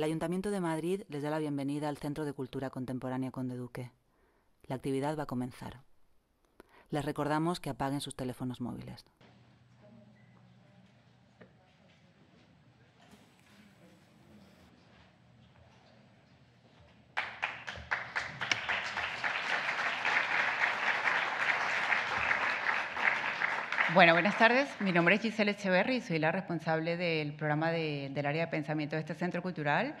El Ayuntamiento de Madrid les da la bienvenida al Centro de Cultura Contemporánea Conde Duque. La actividad va a comenzar. Les recordamos que apaguen sus teléfonos móviles. Bueno, buenas tardes. Mi nombre es Giselle Echeverri y soy la responsable del programa del área de pensamiento de este centro cultural.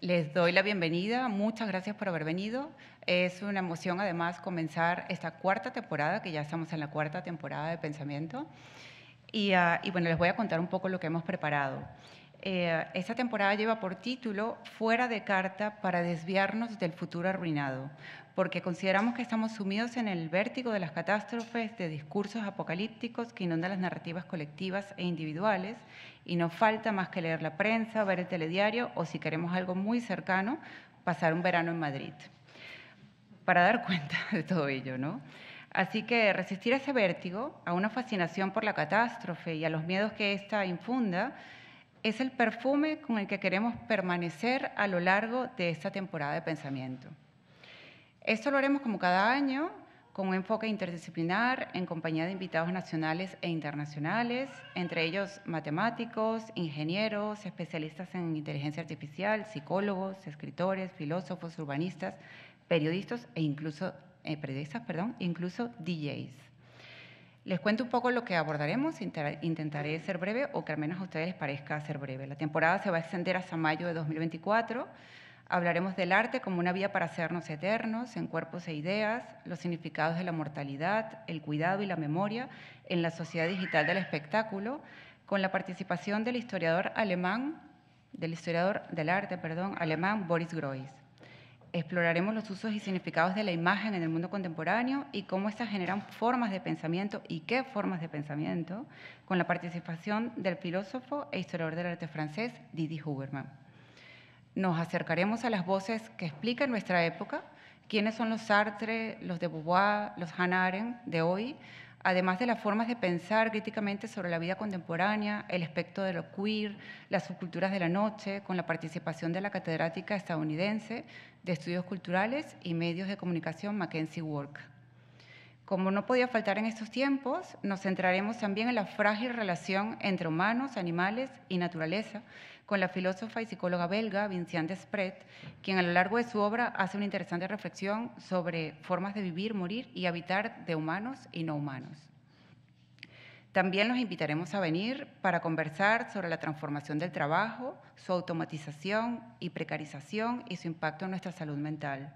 Les doy la bienvenida, muchas gracias por haber venido. Es una emoción además comenzar esta cuarta temporada, que ya estamos en la cuarta temporada de pensamiento. Y, ah, bueno, les voy a contar un poco lo que hemos preparado. Eh, esta temporada lleva por título Fuera de carta para desviarnos del futuro arruinado, porque consideramos que estamos sumidos en el vértigo de las catástrofes, de discursos apocalípticos que inundan las narrativas colectivas e individuales, y no falta más que leer la prensa, ver el telediario o, si queremos algo muy cercano, pasar un verano en Madrid, para dar cuenta de todo ello, ¿no? Así que resistir a ese vértigo, a una fascinación por la catástrofe y a los miedos que ésta infunda, es el perfume con el que queremos permanecer a lo largo de esta temporada de pensamiento. Esto lo haremos como cada año, con un enfoque interdisciplinar en compañía de invitados nacionales e internacionales, entre ellos matemáticos, ingenieros, especialistas en inteligencia artificial, psicólogos, escritores, filósofos, urbanistas, periodistas e incluso eh, perdón, incluso DJs. Les cuento un poco lo que abordaremos, intentaré ser breve o que al menos a ustedes les parezca ser breve. La temporada se va a extender hasta mayo de 2024 Hablaremos del arte como una vía para hacernos eternos en cuerpos e ideas, los significados de la mortalidad, el cuidado y la memoria en la sociedad digital del espectáculo, con la participación del historiador alemán, del historiador del arte, perdón, alemán Boris Groys. Exploraremos los usos y significados de la imagen en el mundo contemporáneo y cómo estas generan formas de pensamiento y qué formas de pensamiento, con la participación del filósofo e historiador del arte francés Didi Huberman nos acercaremos a las voces que explican nuestra época, quiénes son los Sartre, los de Beauvoir, los Hannah Arendt de hoy, además de las formas de pensar críticamente sobre la vida contemporánea, el aspecto de lo queer, las subculturas de la noche, con la participación de la catedrática estadounidense de estudios culturales y medios de comunicación Mackenzie Work. Como no podía faltar en estos tiempos, nos centraremos también en la frágil relación entre humanos, animales y naturaleza con la filósofa y psicóloga belga Vinciane Despret, quien a lo largo de su obra hace una interesante reflexión sobre formas de vivir, morir y habitar de humanos y no humanos. También los invitaremos a venir para conversar sobre la transformación del trabajo, su automatización y precarización y su impacto en nuestra salud mental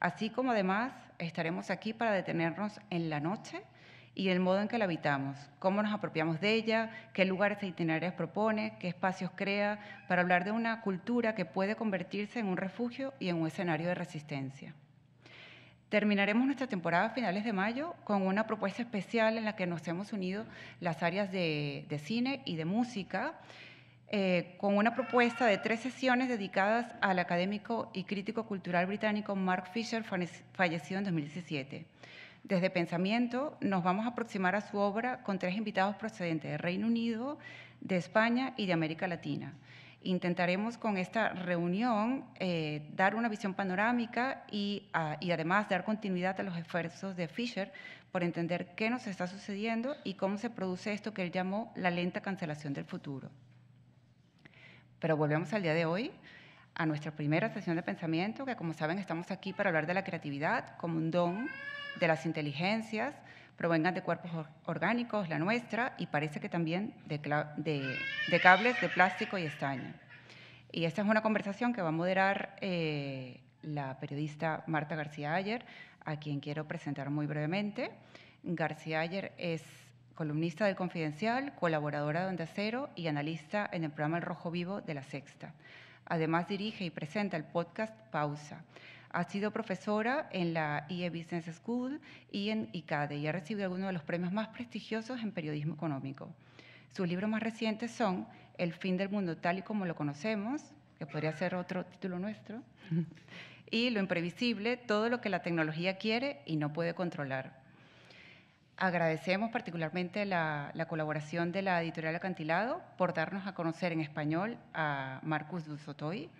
así como además estaremos aquí para detenernos en la noche y el modo en que la habitamos, cómo nos apropiamos de ella, qué lugares e itinerarios propone, qué espacios crea, para hablar de una cultura que puede convertirse en un refugio y en un escenario de resistencia. Terminaremos nuestra temporada a finales de mayo con una propuesta especial en la que nos hemos unido las áreas de, de cine y de música, eh, con una propuesta de tres sesiones dedicadas al académico y crítico cultural británico Mark Fisher, fallecido en 2017. Desde Pensamiento nos vamos a aproximar a su obra con tres invitados procedentes del Reino Unido, de España y de América Latina. Intentaremos con esta reunión eh, dar una visión panorámica ah, y además dar continuidad a los esfuerzos de Fisher por entender qué nos está sucediendo y cómo se produce esto que él llamó la lenta cancelación del futuro. Pero volvemos al día de hoy, a nuestra primera sesión de pensamiento, que como saben estamos aquí para hablar de la creatividad como un don, de las inteligencias, provengan de cuerpos orgánicos, la nuestra, y parece que también de, de, cables de plástico y estaño. Y esta es una conversación que va a moderar eh, la periodista Marta García Ayer, a quien quiero presentar muy brevemente. García Ayer es columnista del Confidencial, colaboradora de Onda Cero y analista en el programa El Rojo Vivo de La Sexta. Además dirige y presenta el podcast Pausa. Ha sido profesora en la IE Business School y en ICADE y ha recibido algunos de los premios más prestigiosos en periodismo económico. Sus libros más recientes son El fin del mundo tal y como lo conocemos, que podría ser otro título nuestro, y Lo imprevisible, todo lo que la tecnología quiere y no puede controlar. Agradecemos particularmente la, colaboración de la editorial Acantilado por darnos a conocer en español a Marcus Dussotoy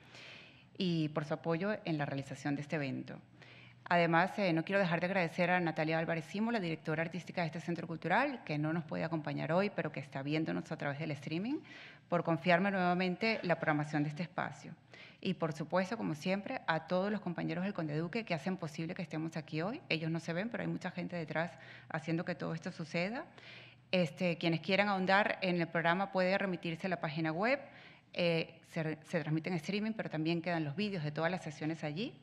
y por su apoyo en la realización de este evento. Además, eh, no quiero dejar de agradecer a Natalia Álvarez Simo, la directora artística de este centro cultural, que no nos puede acompañar hoy, pero que está viéndonos a través del streaming, por confiarme nuevamente la programación de este espacio y por supuesto, como siempre, a todos los compañeros del Conde Duque que hacen posible que estemos aquí hoy. Ellos no se ven, pero hay mucha gente detrás haciendo que todo esto suceda. Este, quienes quieran ahondar en el programa pueden remitirse a la página web. Eh, se, transmite en streaming, pero también quedan los vídeos de todas las sesiones allí.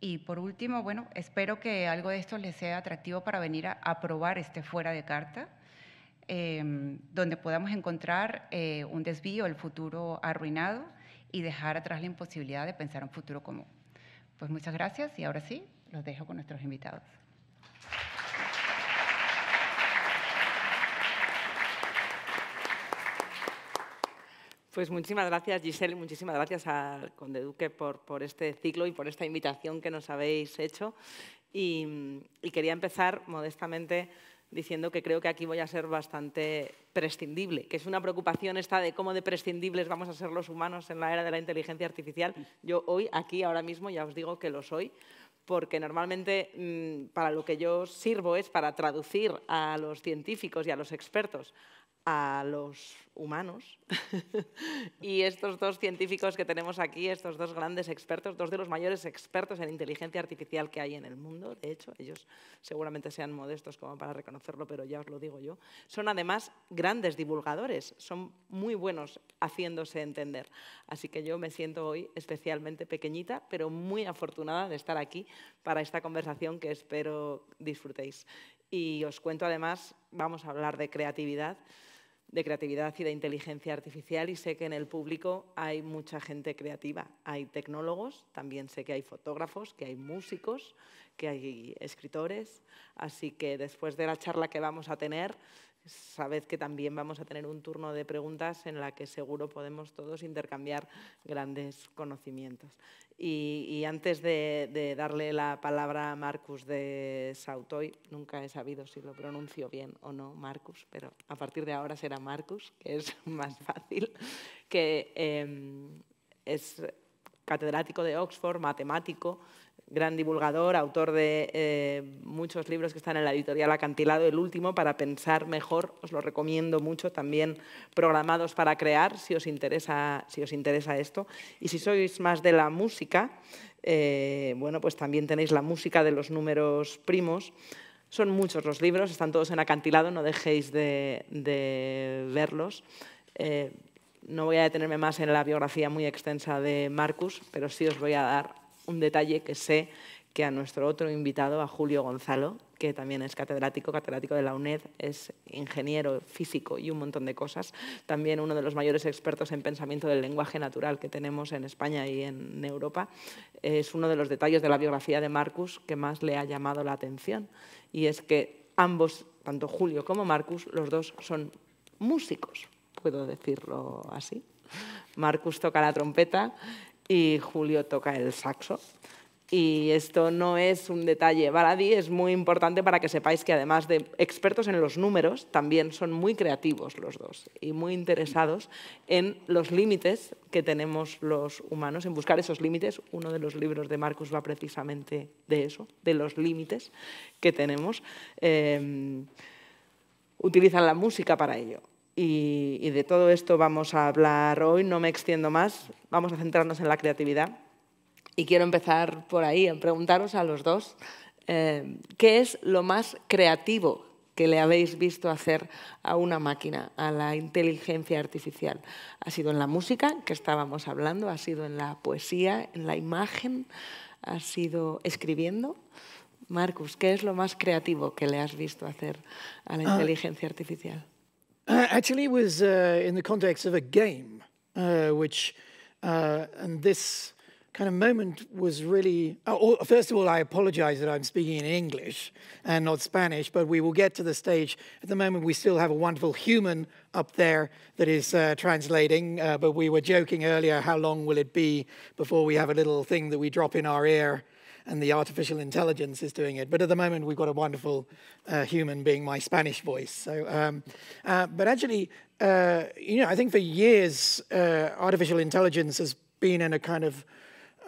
Y por último, bueno, espero que algo de esto les sea atractivo para venir a, probar este fuera de carta, em, donde podamos encontrar eh, un desvío, el futuro arruinado, y dejar atrás la imposibilidad de pensar un futuro común. Pues muchas gracias y ahora sí, los dejo con nuestros invitados. Pues muchísimas gracias, Giselle, muchísimas gracias al Conde Duque por, por, este ciclo y por esta invitación que nos habéis hecho. Y, y quería empezar modestamente diciendo que creo que aquí voy a ser bastante prescindible, que es una preocupación esta de cómo de prescindibles vamos a ser los humanos en la era de la inteligencia artificial. Yo hoy, aquí, ahora mismo, ya os digo que lo soy, porque normalmente mm, para lo que yo sirvo es para traducir a los científicos y a los expertos a los humanos. y estos dos científicos que tenemos aquí, estos dos grandes expertos, dos de los mayores expertos en inteligencia artificial que hay en el mundo, de hecho, ellos seguramente sean modestos como para reconocerlo, pero ya os lo digo yo, son además grandes divulgadores, son muy buenos haciéndose entender. Así que yo me siento hoy especialmente pequeñita, pero muy afortunada de estar aquí para esta conversación que espero disfrutéis. Y os cuento además, vamos a hablar de creatividad de creatividad y de inteligencia artificial y sé que en el público hay mucha gente creativa. Hay tecnólogos, también sé que hay fotógrafos, que hay músicos, que hay escritores. Así que después de la charla que vamos a tener, sabed que también vamos a tener un turno de preguntas en la que seguro podemos todos intercambiar grandes conocimientos. Y, antes de, darle la palabra a Marcus de Sautoy, nunca he sabido si lo pronuncio bien o no, Marcus, pero a partir de ahora será Marcus, que es más fácil, que em, es catedrático de Oxford, matemático, gran divulgador, autor de eh, muchos libros que están en la editorial Acantilado, el último, para pensar mejor, os lo recomiendo mucho, también programados para crear, si os interesa, esto. Y si sois más de la música, eh, bueno, pues también tenéis la música de los números primos. Son muchos los libros, están todos en acantilado, no dejéis de, verlos. Eh, no voy a detenerme más en la biografía muy extensa de Marcus, pero sí os voy a dar un detalle que sé que a nuestro otro invitado, a Julio Gonzalo, que también es catedrático, catedrático de la UNED, es ingeniero físico y un montón de cosas. También uno de los mayores expertos en pensamiento del lenguaje natural que tenemos en España y en Europa. Es uno de los detalles de la biografía de Marcus que más le ha llamado la atención. Y es que ambos, tanto Julio como Marcus, los dos son músicos, puedo decirlo así. Marcus toca la trompeta y Julio toca el saxo. Y esto no es un detalle baladí, es muy importante para que sepáis que además de expertos en los números, también son muy creativos los dos y muy interesados en los límites que tenemos los humanos, en buscar esos límites. Uno de los libros de Marcus va precisamente de eso, de los límites que tenemos. Eh, utilizan la música para ello. Y, de todo esto vamos a hablar hoy, no me extiendo más, vamos a centrarnos en la creatividad. Y quiero empezar por ahí, en preguntaros a los dos, eh, ¿qué es lo más creativo que le habéis visto hacer a una máquina, a la inteligencia artificial? Ha sido en la música, que estábamos hablando, ha sido en la poesía, en la imagen, ha sido escribiendo. Marcus, ¿qué es lo más creativo que le has visto hacer a la ah. inteligencia artificial? actually was uh, in the context of a game, uh, which, uh, and this kind of moment was really. Oh, first of all, I apologize that I'm speaking in English and not Spanish, but we will get to the stage. At the moment, we still have a wonderful human up there that is uh, translating, uh, but we were joking earlier how long will it be before we have a little thing that we drop in our ear and the artificial intelligence is doing it. But at the moment, we've got a wonderful uh, human being, my Spanish voice. So, um, uh, but actually, uh, you know, I think for years, uh, artificial intelligence has been in a kind of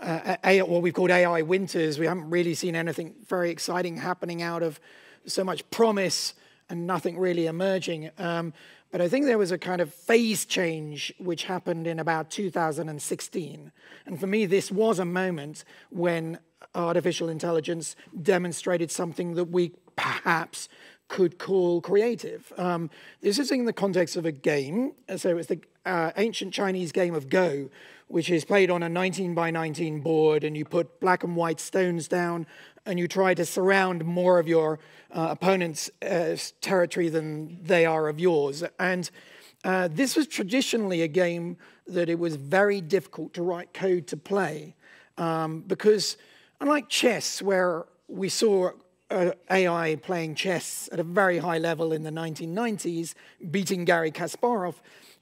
uh, AI, what we've called AI winters. We haven't really seen anything very exciting happening out of so much promise and nothing really emerging. Um, but I think there was a kind of phase change which happened in about 2016. And for me, this was a moment when artificial intelligence demonstrated something that we perhaps could call creative. Um, this is in the context of a game. So it's the uh, ancient Chinese game of Go, which is played on a 19 by 19 board, and you put black and white stones down, and you try to surround more of your uh, opponent's uh, territory than they are of yours. And uh, this was traditionally a game that it was very difficult to write code to play um, because Unlike chess, where we saw uh, AI playing chess at a very high level in the 1990s, beating Gary Kasparov,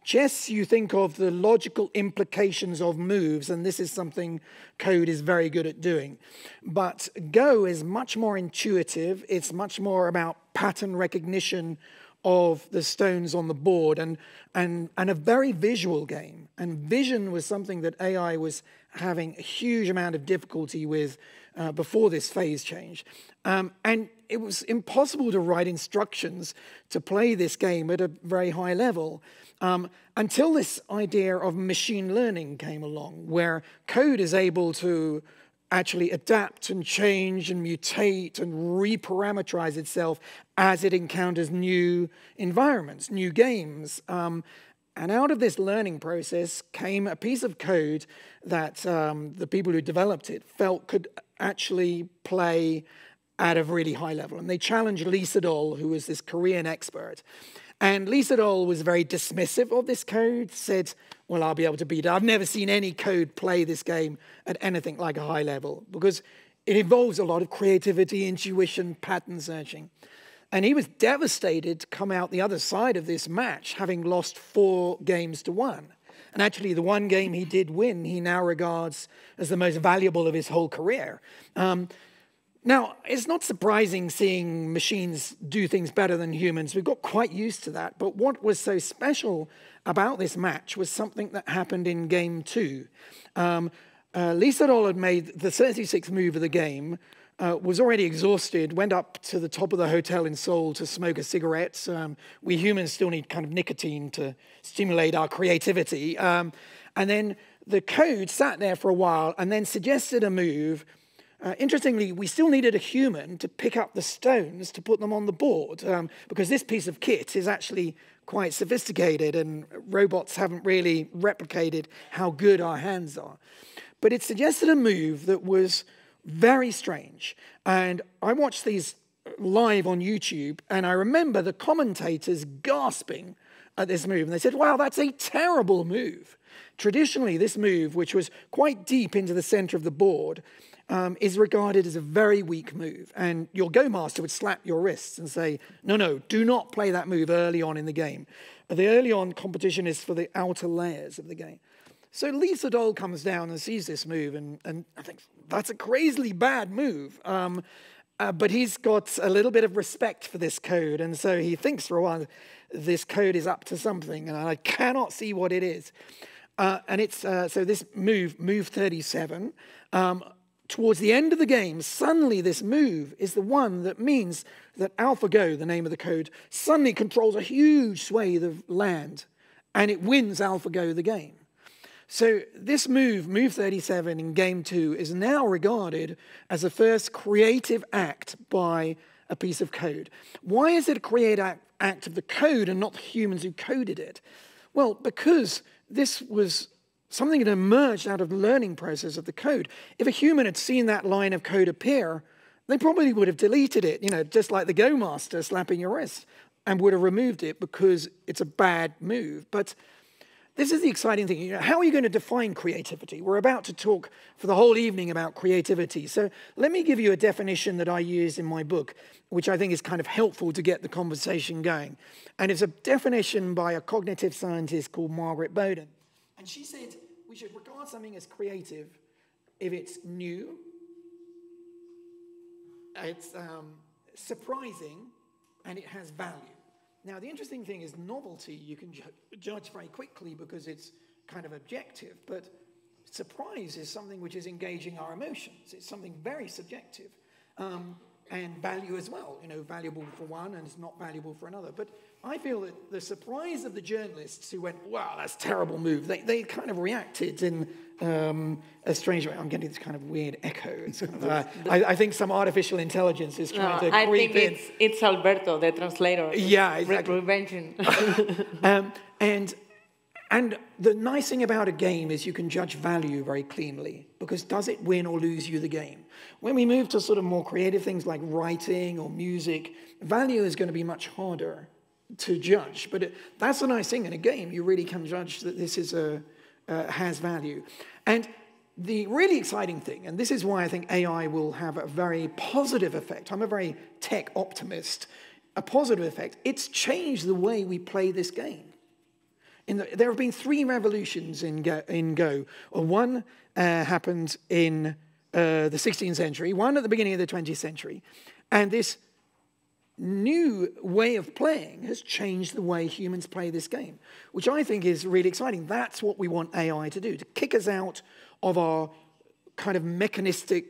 chess, you think of the logical implications of moves, and this is something code is very good at doing. But Go is much more intuitive. It's much more about pattern recognition of the stones on the board and, and, and a very visual game. And vision was something that AI was having a huge amount of difficulty with uh, before this phase change. Um, and it was impossible to write instructions to play this game at a very high level um, until this idea of machine learning came along, where code is able to actually adapt and change and mutate and reparameterize itself as it encounters new environments, new games. Um, and out of this learning process came a piece of code that um, the people who developed it felt could actually play at a really high level. And they challenged Lee Sedol, who was this Korean expert. And Lee Sedol was very dismissive of this code, said, well, I'll be able to beat it. I've never seen any code play this game at anything like a high level because it involves a lot of creativity, intuition, pattern searching. And he was devastated to come out the other side of this match, having lost four games to one. And actually, the one game he did win, he now regards as the most valuable of his whole career. Um, now, it's not surprising seeing machines do things better than humans. We've got quite used to that. But what was so special about this match was something that happened in game two. Um, uh, Lisa Roll had made the 36th move of the game, uh, was already exhausted, went up to the top of the hotel in Seoul to smoke a cigarette. Um, we humans still need kind of nicotine to stimulate our creativity. Um, and then the code sat there for a while and then suggested a move. Uh, interestingly, we still needed a human to pick up the stones to put them on the board um, because this piece of kit is actually quite sophisticated and robots haven't really replicated how good our hands are. But it suggested a move that was very strange. And I watched these live on YouTube, and I remember the commentators gasping at this move. And they said, wow, that's a terrible move. Traditionally, this move, which was quite deep into the center of the board, um, is regarded as a very weak move. And your go master would slap your wrists and say, no, no, do not play that move early on in the game. The early on competition is for the outer layers of the game. So Lisa Doll comes down and sees this move, and, and I think that's a crazily bad move. Um, uh, but he's got a little bit of respect for this code, and so he thinks for a while this code is up to something, and I cannot see what it is. Uh, and it's uh, so this move, move 37. Um, towards the end of the game, suddenly this move is the one that means that AlphaGo, the name of the code, suddenly controls a huge swathe of land, and it wins AlphaGo the game. So, this move, move 37 in game two, is now regarded as the first creative act by a piece of code. Why is it a creative act of the code and not the humans who coded it? Well, because this was something that emerged out of the learning process of the code. If a human had seen that line of code appear, they probably would have deleted it, you know, just like the Go Master slapping your wrist, and would have removed it because it's a bad move. But this is the exciting thing. You know, how are you going to define creativity? We're about to talk for the whole evening about creativity. So let me give you a definition that I use in my book, which I think is kind of helpful to get the conversation going. And it's a definition by a cognitive scientist called Margaret Bowden. And she said we should regard something as creative if it's new, it's um, surprising, and it has value. Now, the interesting thing is novelty you can ju judge very quickly because it's kind of objective, but surprise is something which is engaging our emotions. It's something very subjective. Um, and value as well, you know, valuable for one and it's not valuable for another. But I feel that the surprise of the journalists who went, wow, that's a terrible move, they, they kind of reacted in um, a strange way. I'm getting this kind of weird echo. Kind of, uh, I, I, think some artificial intelligence is trying no, to creep in. I think it's Alberto, the translator. Yeah, exactly. um, and, and the nice thing about a game is you can judge value very cleanly because does it win or lose you the game? When we move to sort of more creative things like writing or music, value is going to be much harder to judge. But it, that's a nice thing in a game. You really can judge that this is a, uh, has value. And the really exciting thing, and this is why I think AI will have a very positive effect. I'm a very tech optimist. A positive effect. It's changed the way we play this game. The, there have been three revolutions in Go. In Go. Uh, one uh, happened in uh, the 16th century, one at the beginning of the 20th century. And this new way of playing has changed the way humans play this game, which I think is really exciting. That's what we want AI to do, to kick us out of our kind of mechanistic,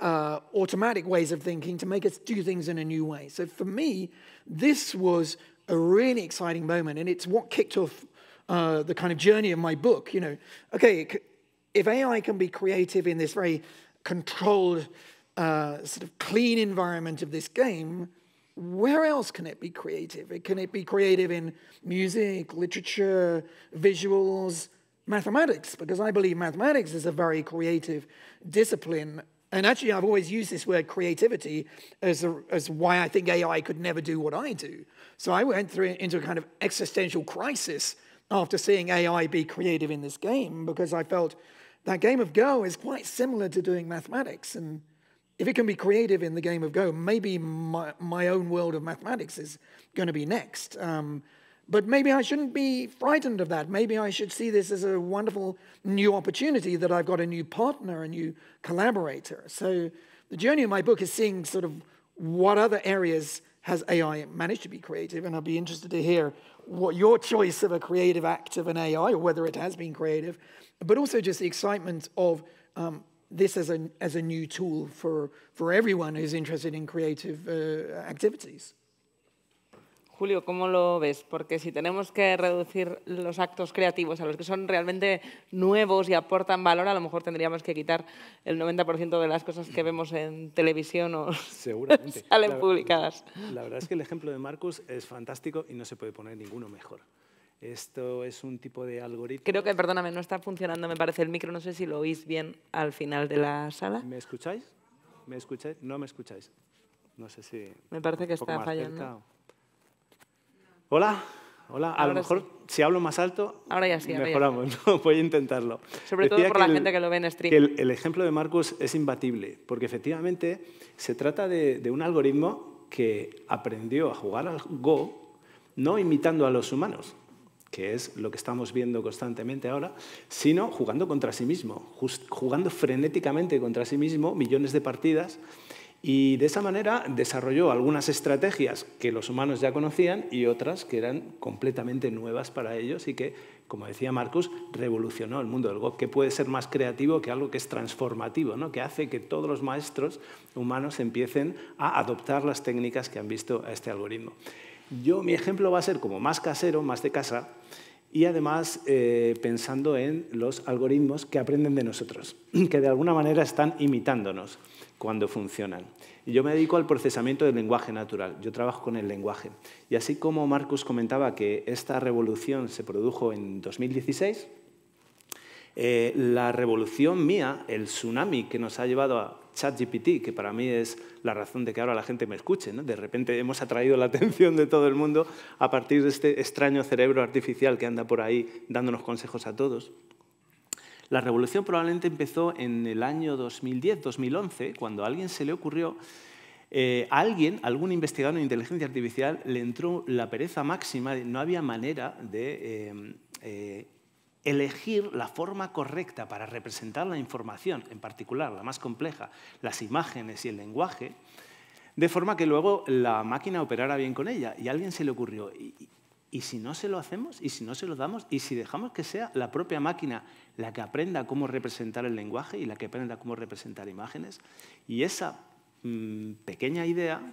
uh, automatic ways of thinking to make us do things in a new way. So for me, this was a really exciting moment, and it's what kicked off uh, the kind of journey of my book. You know, okay, if AI can be creative in this very controlled, uh, sort of clean environment of this game, where else can it be creative? can it be creative in music, literature, visuals, mathematics? Because I believe mathematics is a very creative discipline. And actually, I've always used this word creativity as, a, as why I think AI could never do what I do. So I went through into a kind of existential crisis after seeing AI be creative in this game because I felt that game of Go is quite similar to doing mathematics. And if it can be creative in the game of Go, maybe my, my own world of mathematics is going to be next. Um, but maybe I shouldn't be frightened of that. Maybe I should see this as a wonderful new opportunity that I've got a new partner, a new collaborator. So the journey of my book is seeing sort of what other areas has AI managed to be creative, and I'd be interested to hear what your choice of a creative act of an AI, or whether it has been creative, but also just the excitement of um, this as a, as a new tool for, for everyone who's interested in creative uh, Julio, ¿cómo lo ves? Porque si tenemos que reducir los actos creativos a los que son realmente nuevos y aportan valor, a lo mejor tendríamos que quitar el 90% de las cosas que vemos en televisión o salen publicadas. La verdad es que el ejemplo de Marcus es fantástico y no se puede poner ninguno mejor. Esto es un tipo de algoritmo. Creo que, perdóname, no está funcionando, me parece, el micro. No sé si lo oís bien al final de la sala. ¿Me escucháis? ¿Me escucháis? No me escucháis. No sé si... Me parece que está fallando. Hola, hola. A lo mejor si hablo más alto, ahora ya sí, mejoramos. voy a intentarlo. Sobre todo por la gente que lo ve en stream. El, ejemplo de Marcus es imbatible, porque efectivamente se trata de un algoritmo que aprendió a jugar al Go no imitando a los humanos, que es lo que estamos viendo constantemente ahora, sino jugando contra sí mismo, jugando frenéticamente contra sí mismo millones de partidas y de esa manera desarrolló algunas estrategias que los humanos ya conocían y otras que eran completamente nuevas para ellos y que, como decía Marcus, revolucionó el mundo del Go, que puede ser más creativo que algo que es transformativo, ¿no? que hace que todos los maestros humanos empiecen a adoptar las técnicas que han visto a este algoritmo. Yo, mi ejemplo va a ser como más casero, más de casa, y además eh, pensando en los algoritmos que aprenden de nosotros, que de alguna manera están imitándonos cuando funcionan. yo me dedico al procesamiento del lenguaje natural, yo trabajo con el lenguaje. Y así como Marcus comentaba que esta revolución se produjo en 2016, eh, la revolución mía, el tsunami que nos ha llevado a ChatGPT, que para mí es la razón de que ahora la gente me escuche. De repente hemos atraído la atención de todo el mundo a partir de este extraño cerebro artificial que anda por ahí dándonos consejos a todos. La revolución probablemente empezó en el año 2010-2011, cuando a alguien se le ocurrió, eh, a alguien, algún investigador en inteligencia artificial, le entró la pereza máxima, no había manera de eh, eh, elegir la forma correcta para representar la información, en particular la más compleja, las imágenes y el lenguaje, de forma que luego la máquina operara bien con ella. Y a alguien se le ocurrió, ¿y, si no se lo hacemos? ¿Y si no se lo damos? ¿Y si dejamos que sea la propia máquina la que aprenda cómo representar el lenguaje y la que aprenda cómo representar imágenes? Y esa mm, pequeña idea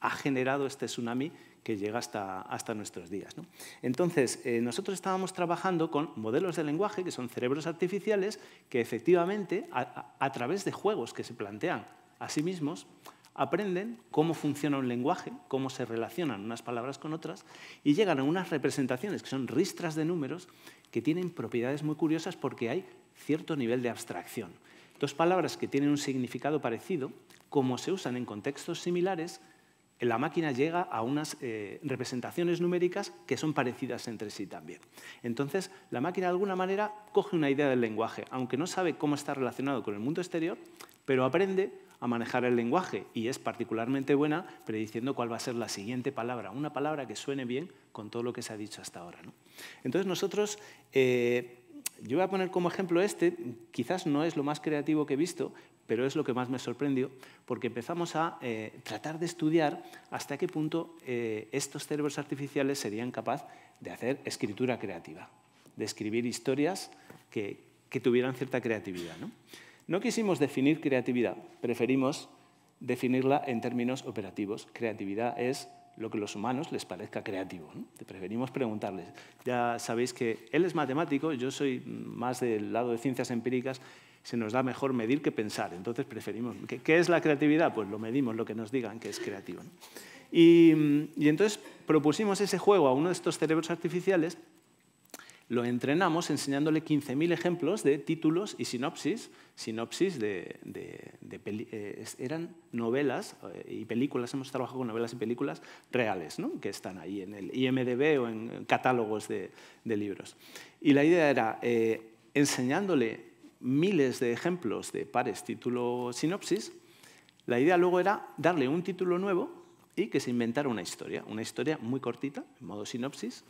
ha generado este tsunami que llega hasta, nuestros días. Entonces, eh, nosotros estábamos trabajando con modelos de lenguaje, que son cerebros artificiales, que efectivamente, a, a través de juegos que se plantean a sí mismos, aprenden cómo funciona un lenguaje, cómo se relacionan unas palabras con otras y llegan a unas representaciones que son ristras de números que tienen propiedades muy curiosas porque hay cierto nivel de abstracción. Dos palabras que tienen un significado parecido, como se usan en contextos similares, la máquina llega a unas eh, representaciones numéricas que son parecidas entre sí también. Entonces, la máquina de alguna manera coge una idea del lenguaje, aunque no sabe cómo está relacionado con el mundo exterior, pero aprende a manejar el lenguaje y es particularmente buena prediciendo cuál va a ser la siguiente palabra, una palabra que suene bien con todo lo que se ha dicho hasta ahora. Entonces, nosotros... Eh, yo voy a poner como ejemplo este, quizás no es lo más creativo que he visto, pero es lo que más me sorprendió, porque empezamos a eh, tratar de estudiar hasta qué punto eh, estos cerebros artificiales serían capaces de hacer escritura creativa, de escribir historias que, tuvieran cierta creatividad. ¿no? quisimos definir creatividad, preferimos definirla en términos operativos. Creatividad es lo que a los humanos les parezca creativo. Preferimos preguntarles. Ya sabéis que él es matemático, yo soy más del lado de ciencias empíricas se nos da mejor medir que pensar. Entonces preferimos. ¿Qué, es la creatividad? Pues lo medimos, lo que nos digan que es creativo. Y, entonces propusimos ese juego a uno de estos cerebros artificiales, lo entrenamos enseñándole 15.000 ejemplos de títulos y sinopsis, sinopsis de, eh, eran novelas eh, y películas, hemos trabajado con novelas y películas reales, que están ahí en el IMDB o en catálogos de, libros. Y la idea era, eh, enseñándole miles de ejemplos de pares título-sinopsis, la idea luego era darle un título nuevo y que se inventara una historia, una historia muy cortita, en modo sinopsis,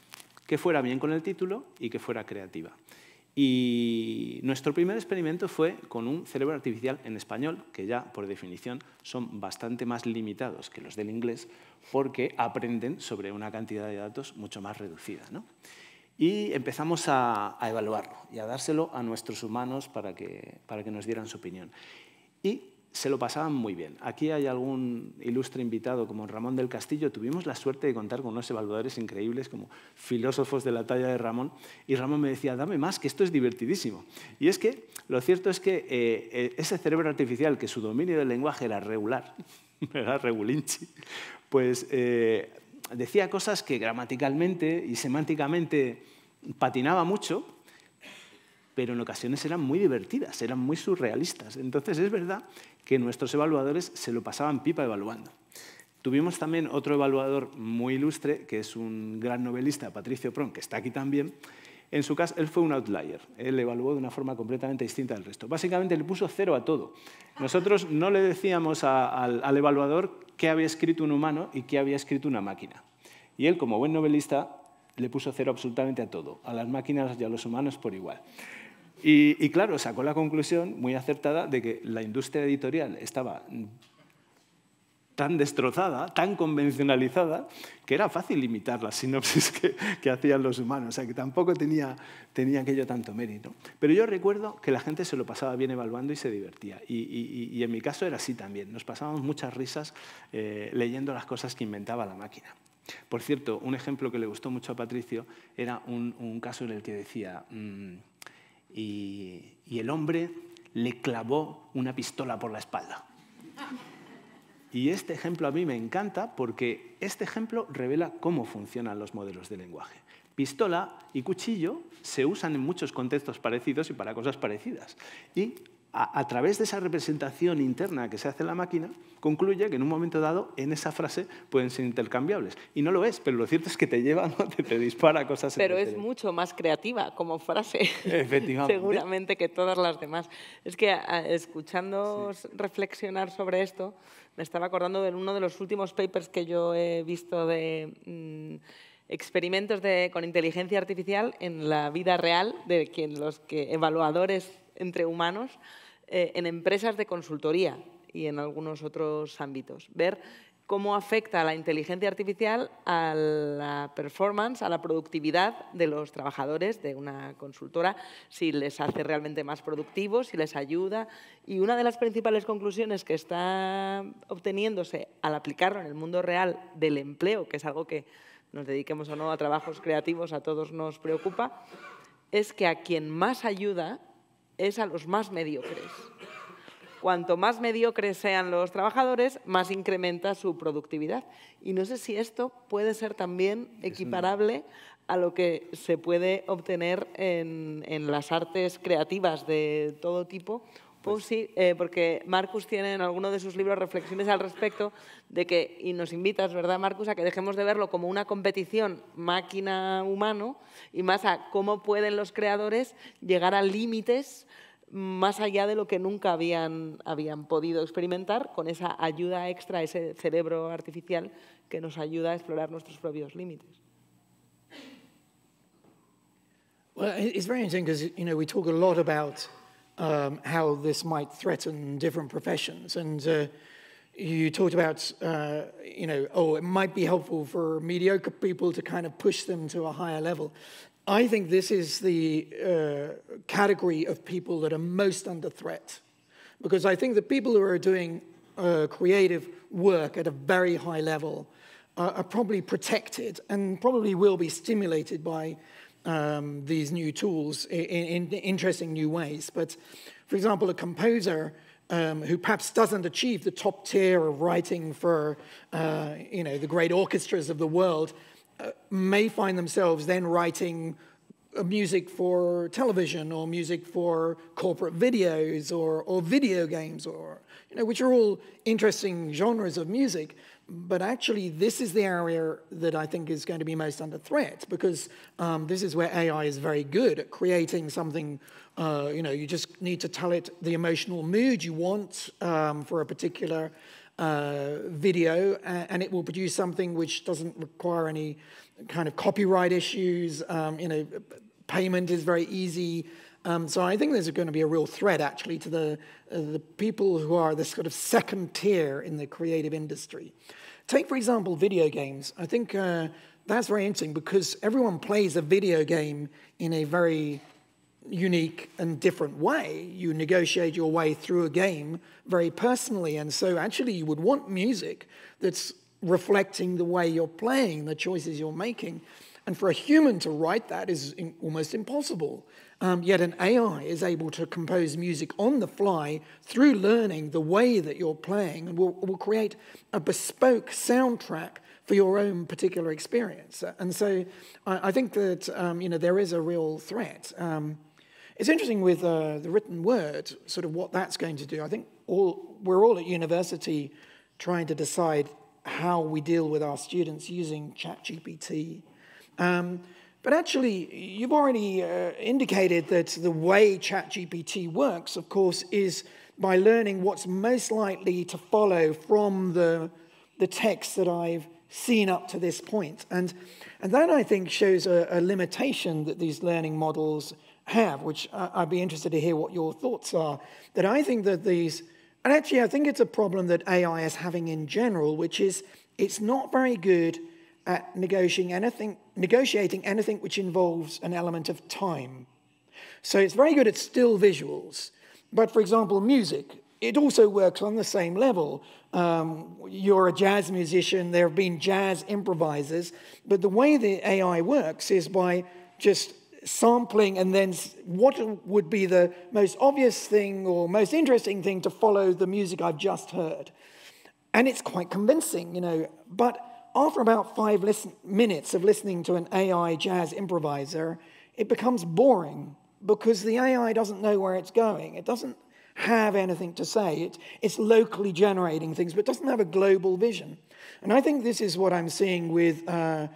que fuera bien con el título y que fuera creativa. Y nuestro primer experimento fue con un cerebro artificial en español, que ya por definición son bastante más limitados que los del inglés, porque aprenden sobre una cantidad de datos mucho más reducida. ¿no? y empezamos a, evaluarlo y a dárselo a nuestros humanos para que, para que nos dieran su opinión. Y se lo pasaban muy bien. Aquí hay algún ilustre invitado como Ramón del Castillo. Tuvimos la suerte de contar con unos evaluadores increíbles como filósofos de la talla de Ramón. Y Ramón me decía, dame más, que esto es divertidísimo. Y es que lo cierto es que eh, eh, ese cerebro artificial, que su dominio del lenguaje era regular, era regulinchi, pues eh, decía cosas que gramaticalmente y semánticamente patinaba mucho, pero en ocasiones eran muy divertidas, eran muy surrealistas. Entonces es verdad que nuestros evaluadores se lo pasaban pipa evaluando. Tuvimos también otro evaluador muy ilustre, que es un gran novelista, Patricio Pron, que está aquí también. En su caso, él fue un outlier. Él evaluó de una forma completamente distinta del resto. Básicamente le puso cero a todo. Nosotros no le decíamos al evaluador qué había escrito un humano y qué había escrito una máquina. Y él, como buen novelista, le puso cero absolutamente a todo, a las máquinas y a los humanos por igual. Y, claro, sacó la conclusión muy acertada de que la industria editorial estaba tan destrozada, tan convencionalizada, que era fácil imitar las sinopsis que, hacían los humanos. O sea, que tampoco tenía, tenía aquello tanto mérito. Pero yo recuerdo que la gente se lo pasaba bien evaluando y se divertía. Y, en mi caso era así también. Nos pasábamos muchas risas eh, leyendo las cosas que inventaba la máquina. Por cierto, un ejemplo que le gustó mucho a Patricio era un, caso en el que decía, mm, y el hombre le clavó una pistola por la espalda. Y este ejemplo a mí me encanta porque este ejemplo revela cómo funcionan los modelos de lenguaje. Pistola y cuchillo se usan en muchos contextos parecidos y para cosas parecidas. Y a, través de esa representación interna que se hace en la máquina, concluye que en un momento dado, en esa frase, pueden ser intercambiables. Y no lo es, pero lo cierto es que te lleva, te, dispara cosas. Pero es mucho más creativa como frase, Efectivamente. seguramente, que todas las demás. Es que escuchando reflexionar sobre esto, me estaba acordando de uno de los últimos papers que yo he visto de mm, experimentos con inteligencia artificial en la vida real, de los que, evaluadores entre humanos, eh, en empresas de consultoría y en algunos otros ámbitos. Ver cómo afecta la inteligencia artificial a la performance, a la productividad de los trabajadores de una consultora, si les hace realmente más productivos, si les ayuda. Y una de las principales conclusiones que está obteniéndose al aplicarlo en el mundo real del empleo, que es algo que nos dediquemos o no a trabajos creativos, a todos nos preocupa, es que a quien más ayuda es a los más mediocres cuanto más mediocres sean los trabajadores, más incrementa su productividad. Y no sé si esto puede ser también equiparable a lo que se puede obtener en, las artes creativas de todo tipo pues sí, eh, porque Marcus tiene en alguno de sus libros reflexiones al respecto de que, y nos invitas, ¿verdad, Marcus?, a que dejemos de verlo como una competición máquina-humano y más a cómo pueden los creadores llegar a límites más allá de lo que nunca habían, habían podido experimentar con esa ayuda extra, ese cerebro artificial que nos ayuda a explorar nuestros propios límites. Well, it's very interesting because you know we talk a lot about um, how this might threaten different professions, and uh, you talked about uh, you know oh it might be helpful for mediocre people to kind of push them to a higher level, I think this is the uh, category of people that are most under threat. Because I think the people who are doing uh, creative work at a very high level uh, are probably protected and probably will be stimulated by um, these new tools in, in, interesting new ways. But for example, a composer um, who perhaps doesn't achieve the top tier of writing for uh, you know, the great orchestras of the world may find themselves then writing uh, music for television or music for corporate videos or, or video games or you know which are all interesting genres of music but actually this is the area that i think is going to be most under threat because um, this is where ai is very good at creating something uh, you know you just need to tell it the emotional mood you want um, for a particular uh, video, and it will produce something which doesn't require any kind of copyright issues. Um, you know, payment is very easy. Um, so I think there's going to be a real threat actually to the uh, the people who are this sort of second tier in the creative industry. Take for example video games. I think uh, that's very interesting because everyone plays a video game in a very unique and different way. You negotiate your way through a game very personally. And so, actually, you would want music that's reflecting the way you're playing, the choices you're making. And for a human to write that is in, almost impossible. Um, yet an AI is able to compose music on the fly through learning the way that you're playing and will, will create a bespoke soundtrack for your own particular experience. And so I, I think that, um, you know, there is a real threat. Um, it's interesting with uh, the written word, sort of what that's going to do. I think all, we're all at university trying to decide how we deal with our students using ChatGPT. Um, but actually, you've already uh, indicated that the way ChatGPT works, of course, is by learning what's most likely to follow from the, the text that I've seen up to this point. And, and that, I think, shows a, a limitation that these learning models have, which I'd be interested to hear what your thoughts are, that I think that these, and actually I think it's a problem that AI is having in general, which is it's not very good at negotiating anything, negotiating anything which involves an element of time. So it's very good at still visuals, but for example, music, it also works on the same level. Um, you're a jazz musician, there have been jazz improvisers, but the way the AI works is by just sampling and then what would be the most obvious thing or most interesting thing to follow the music I've just heard. And it's quite convincing, you know. But after about five listen- minutes of listening to an AI jazz improviser, it becomes boring because the AI doesn't know where it's going. It doesn't have anything to say. It, it's locally generating things, but doesn't have a global vision. And I think this is what I'm seeing with. Uh,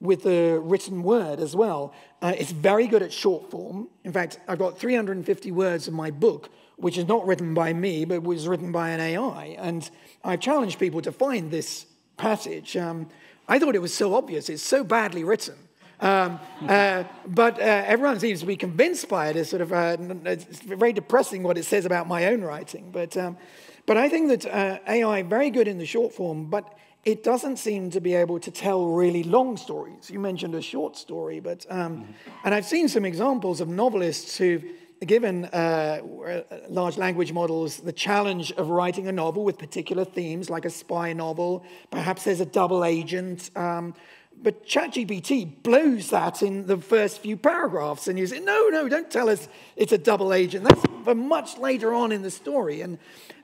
with the written word as well. Uh, it's very good at short form. In fact, I've got 350 words in my book, which is not written by me, but was written by an AI. And I've challenged people to find this passage. Um, I thought it was so obvious, it's so badly written. Um, uh, but uh, everyone seems to be convinced by it. It's sort of uh, it's very depressing what it says about my own writing. But, um, but I think that uh, AI very good in the short form, but it doesn't seem to be able to tell really long stories. You mentioned a short story, but um, and I've seen some examples of novelists who've given uh, uh, large language models the challenge of writing a novel with particular themes, like a spy novel. Perhaps there's a double agent. Um, but ChatGPT blows that in the first few paragraphs, and you say, "No, no, don't tell us it's a double agent." That's for much later on in the story, and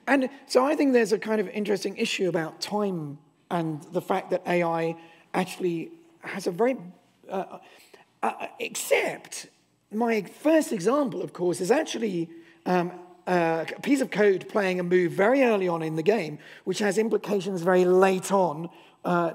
and so I think there's a kind of interesting issue about time and the fact that AI actually has a very, uh, uh, except my first example, of course, is actually um, uh, a piece of code playing a move very early on in the game, which has implications very late on uh,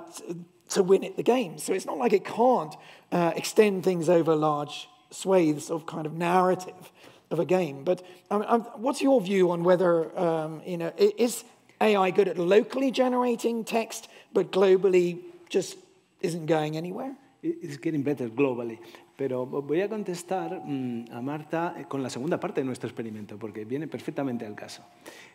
to win it the game. So it's not like it can't uh, extend things over large swathes of kind of narrative of a game. But um, um, what's your view on whether, um, you know, is AI good at locally generating text, but globally just isn't going anywhere? It's getting better globally. Pero voy a contestar mm, a Marta eh, con la segunda parte de nuestro experimento, porque viene perfectamente al caso.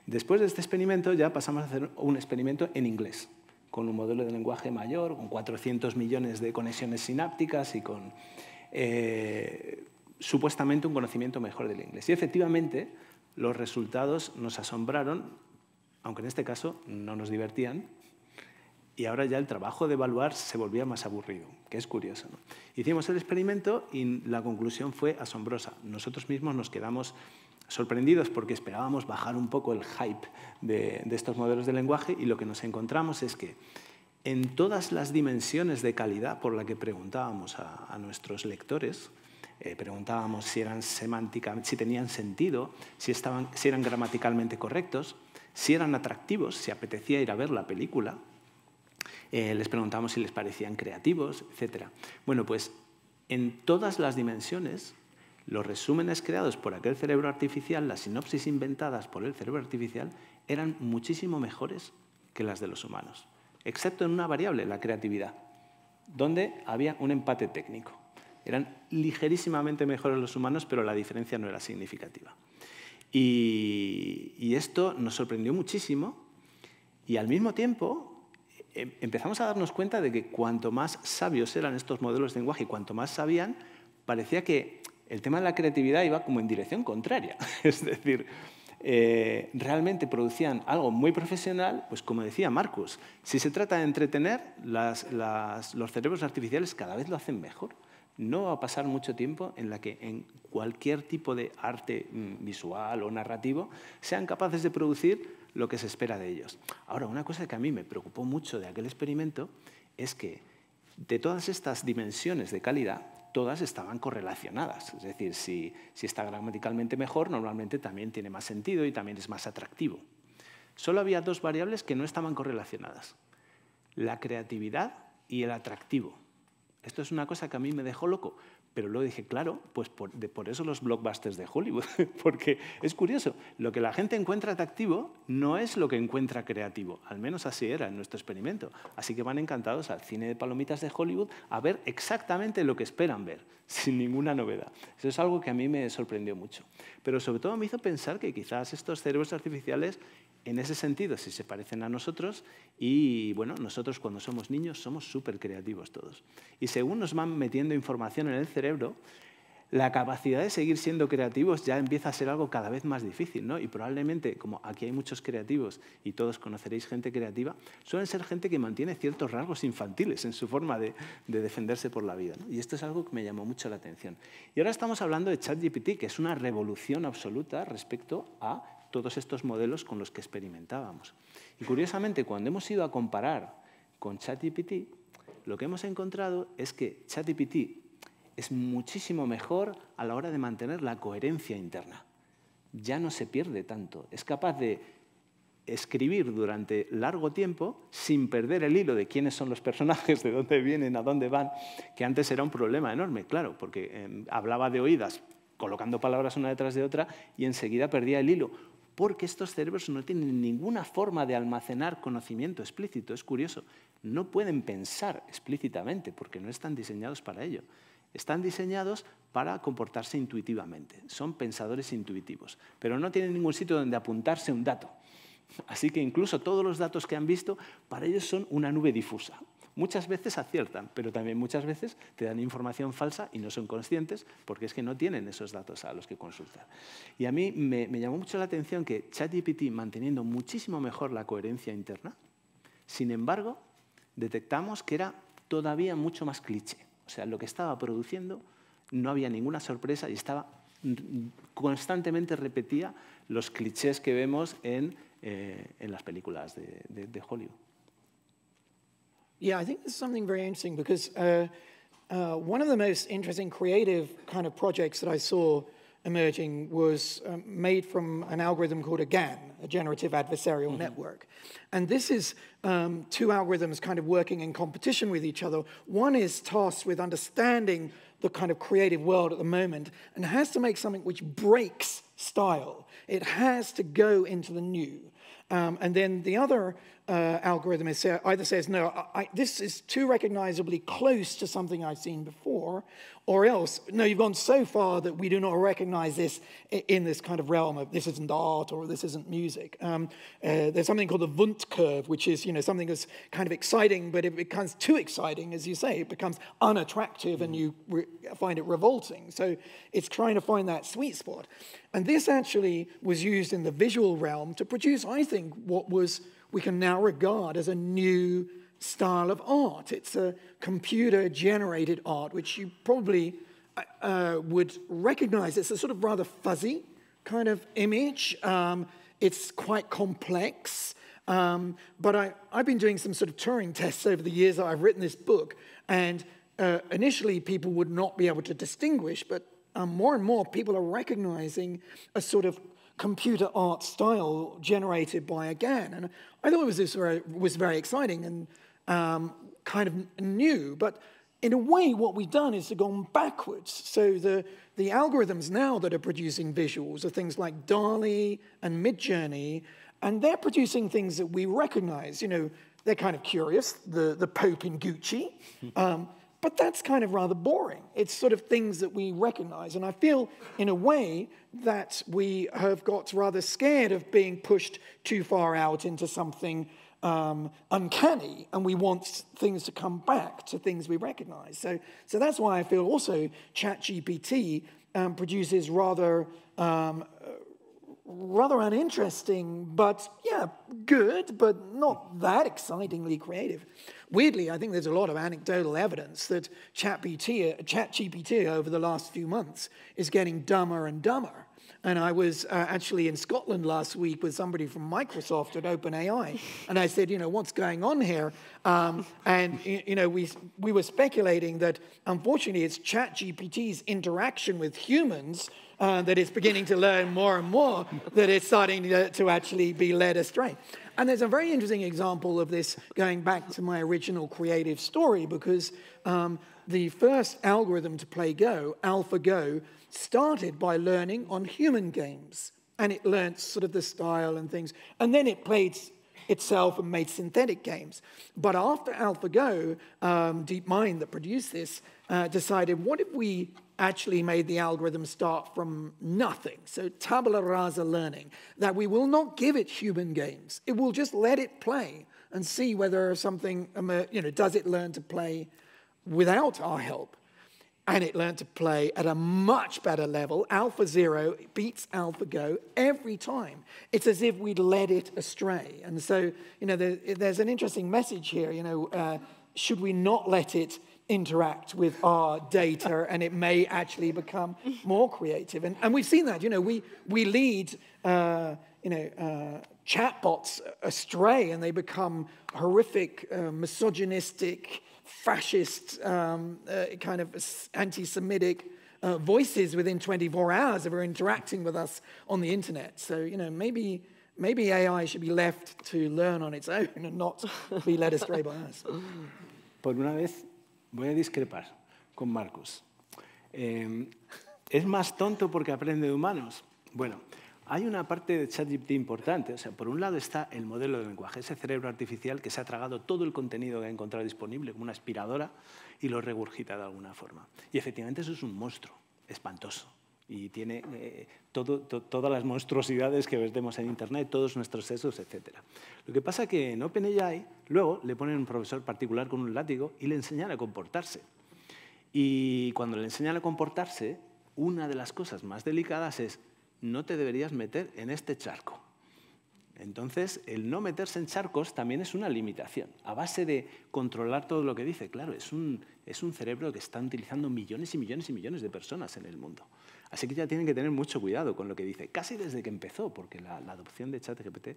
Después de este experimento ya pasamos a hacer un experimento en inglés, con un modelo de lenguaje mayor, con 400 millones de conexiones sinápticas y con eh, supuestamente un conocimiento mejor del inglés. Y efectivamente los resultados nos asombraron aunque en este caso no nos divertían. Y ahora ya el trabajo de evaluar se volvía más aburrido, que es curioso. Hicimos el experimento y la conclusión fue asombrosa. Nosotros mismos nos quedamos sorprendidos porque esperábamos bajar un poco el hype de, estos modelos de lenguaje y lo que nos encontramos es que en todas las dimensiones de calidad por la que preguntábamos a, nuestros lectores, eh, preguntábamos si eran semántica, si tenían sentido, si, estaban, si eran gramaticalmente correctos, si eran atractivos, si apetecía ir a ver la película. Eh, les preguntamos si les parecían creativos, etc. Bueno, pues en todas las dimensiones, los resúmenes creados por aquel cerebro artificial, las sinopsis inventadas por el cerebro artificial, eran muchísimo mejores que las de los humanos, excepto en una variable, la creatividad, donde había un empate técnico. Eran ligerísimamente mejores los humanos, pero la diferencia no era significativa. Y, esto nos sorprendió muchísimo y al mismo tiempo eh, empezamos a darnos cuenta de que cuanto más sabios eran estos modelos de lenguaje y cuanto más sabían, parecía que el tema de la creatividad iba como en dirección contraria. es decir, eh, realmente producían algo muy profesional, pues como decía Marcus, si se trata de entretener, los cerebros artificiales cada vez lo hacen mejor no va a pasar mucho tiempo en la que en cualquier tipo de arte mm, visual o narrativo sean capaces de producir lo que se espera de ellos. Ahora, una cosa que a mí me preocupó mucho de aquel experimento es que de todas estas dimensiones de calidad, todas estaban correlacionadas. Es decir, si, si está gramaticalmente mejor, normalmente también tiene más sentido y también es más atractivo. Solo había dos variables que no estaban correlacionadas, la creatividad y el atractivo. Esto es una cosa que a mí me dejó loco. Pero luego dije, claro, pues por, eso los blockbusters de Hollywood, porque es curioso, lo que la gente encuentra atractivo no es lo que encuentra creativo, al menos así era en nuestro experimento. Así que van encantados al cine de palomitas de Hollywood a ver exactamente lo que esperan ver, sin ninguna novedad. Eso es algo que a mí me sorprendió mucho. Pero sobre todo me hizo pensar que quizás estos cerebros artificiales en ese sentido si se parecen a nosotros y bueno, nosotros cuando somos niños somos súper creativos todos. Y según nos van metiendo información en el cerebro, la capacidad de seguir siendo creativos ya empieza a ser algo cada vez más difícil, ¿no? Y probablemente, como aquí hay muchos creativos y todos conoceréis gente creativa, suelen ser gente que mantiene ciertos rasgos infantiles en su forma de, defenderse por la vida. Y esto es algo que me llamó mucho la atención. Y ahora estamos hablando de ChatGPT, que es una revolución absoluta respecto a todos estos modelos con los que experimentábamos. Y curiosamente, cuando hemos ido a comparar con ChatGPT, lo que hemos encontrado es que ChatGPT es muchísimo mejor a la hora de mantener la coherencia interna. Ya no se pierde tanto. Es capaz de escribir durante largo tiempo sin perder el hilo de quiénes son los personajes, de dónde vienen, a dónde van, que antes era un problema enorme, claro, porque em, hablaba de oídas colocando palabras una detrás de otra y enseguida perdía el hilo porque estos cerebros no tienen ninguna forma de almacenar conocimiento explícito. Es curioso, no pueden pensar explícitamente porque no están diseñados para ello. Están diseñados para comportarse intuitivamente, son pensadores intuitivos, pero no tienen ningún sitio donde apuntarse un dato. Así que incluso todos los datos que han visto para ellos son una nube difusa, Muchas veces aciertan, pero también muchas veces te dan información falsa y no son conscientes porque es que no tienen esos datos a los que consultar. Y a mí me, llamó mucho la atención que ChatGPT, manteniendo muchísimo mejor la coherencia interna, sin embargo, detectamos que era todavía mucho más cliché. O sea, lo que estaba produciendo no había ninguna sorpresa y estaba constantemente repetía los clichés que vemos en, eh, las películas de Hollywood. Yeah, I think there's something very interesting because uh, uh, one of the most interesting creative kind of projects that I saw emerging was um, made from an algorithm called a GAN, a generative adversarial mm -hmm. network. And this is um, two algorithms kind of working in competition with each other. One is tasked with understanding the kind of creative world at the moment and has to make something which breaks style. It has to go into the new. Um, and then the other uh, algorithm is, uh, either says, no, I, I, this is too recognizably close to something I've seen before, or else, no, you've gone so far that we do not recognize this in this kind of realm of this isn't art or this isn't music. Um, uh, there's something called the Wundt curve, which is, you know, something that's kind of exciting, but it becomes too exciting, as you say, it becomes unattractive mm. and you find it revolting. So it's trying to find that sweet spot. And this actually was used in the visual realm to produce, I think, what was we can now regard as a new style of art. It's a computer generated art, which you probably uh, uh, would recognize. It's a sort of rather fuzzy kind of image. Um, it's quite complex. Um, but I, have been doing some sort of Turing tests over the years that I've written this book, and uh, initially people would not be able to distinguish, but um, more and more people are recognizing a sort of computer art style generated by a GAN. And I thought it was, very, was very exciting and um, kind of new, but in a way, what we've done is gone backwards. So the, the algorithms now that are producing visuals are things like DALI and Midjourney, and they're producing things that we recognize. You know, they're kind of curious, the, the Pope in Gucci, um, but that's kind of rather boring. It's sort of things that we recognize, and I feel, in a way, that we have got rather scared of being pushed too far out into something um, uncanny, and we want things to come back to things we recognize. So, so that's why I feel also ChatGPT um, produces rather. Um, rather uninteresting, but yeah, good, but not that excitingly creative. Weirdly, I think there's a lot of anecdotal evidence that ChatGPT, ChatGPT over the last few months is getting dumber and dumber. And I was uh, actually in Scotland last week with somebody from Microsoft at OpenAI. And I said, you know, what's going on here? Um, and, you know, we, we were speculating that unfortunately it's ChatGPT's interaction with humans uh, that is beginning to learn more and more that it's starting to, to actually be led astray. And there's a very interesting example of this going back to my original creative story because um, the first algorithm to play Go, AlphaGo, started by learning on human games, and it learnt sort of the style and things, and then it played itself and made synthetic games. But after AlphaGo, um, DeepMind that produced this uh, decided, what if we actually made the algorithm start from nothing? So tabula rasa learning, that we will not give it human games. It will just let it play and see whether something, you know, does it learn to play without our help? and it learned to play at a much better level. Alpha Zero beats AlphaGo every time. It's as if we'd led it astray. And so, you know, there, there's an interesting message here. You know, uh, should we not let it interact with our data and it may actually become more creative? And, and we've seen that. You know, we, we lead, uh, you know, uh, chatbots astray and they become horrific, uh, misogynistic, fascist, um, uh, kind of anti Semitic uh, voices within 24 hours if we're interacting with us on the internet. So, you know, maybe, maybe AI should be left to learn on its own and not be led astray by us. Por una vez, voy a discrepar con Marcus. Eh, es más tonto porque aprende de humanos. Bueno. Hay una parte de ChatGPT importante. O sea, por un lado está el modelo de lenguaje, ese cerebro artificial que se ha tragado todo el contenido que ha encontrado disponible, como una aspiradora, y lo regurgita de alguna forma. Y efectivamente eso es un monstruo espantoso. Y tiene eh, todas las monstruosidades que vemos en Internet, todos nuestros sesos, etc. Lo que pasa es que en OpenAI luego le ponen un profesor particular con un látigo y le enseñan a comportarse. Y cuando le enseñan a comportarse, una de las cosas más delicadas es no te deberías meter en este charco. Entonces, el no meterse en charcos también es una limitación. A base de controlar todo lo que dice, claro, es un, cerebro que están utilizando millones y millones y millones de personas en el mundo. Así que ya tienen que tener mucho cuidado con lo que dice, casi desde que empezó, porque la, la adopción de ChatGPT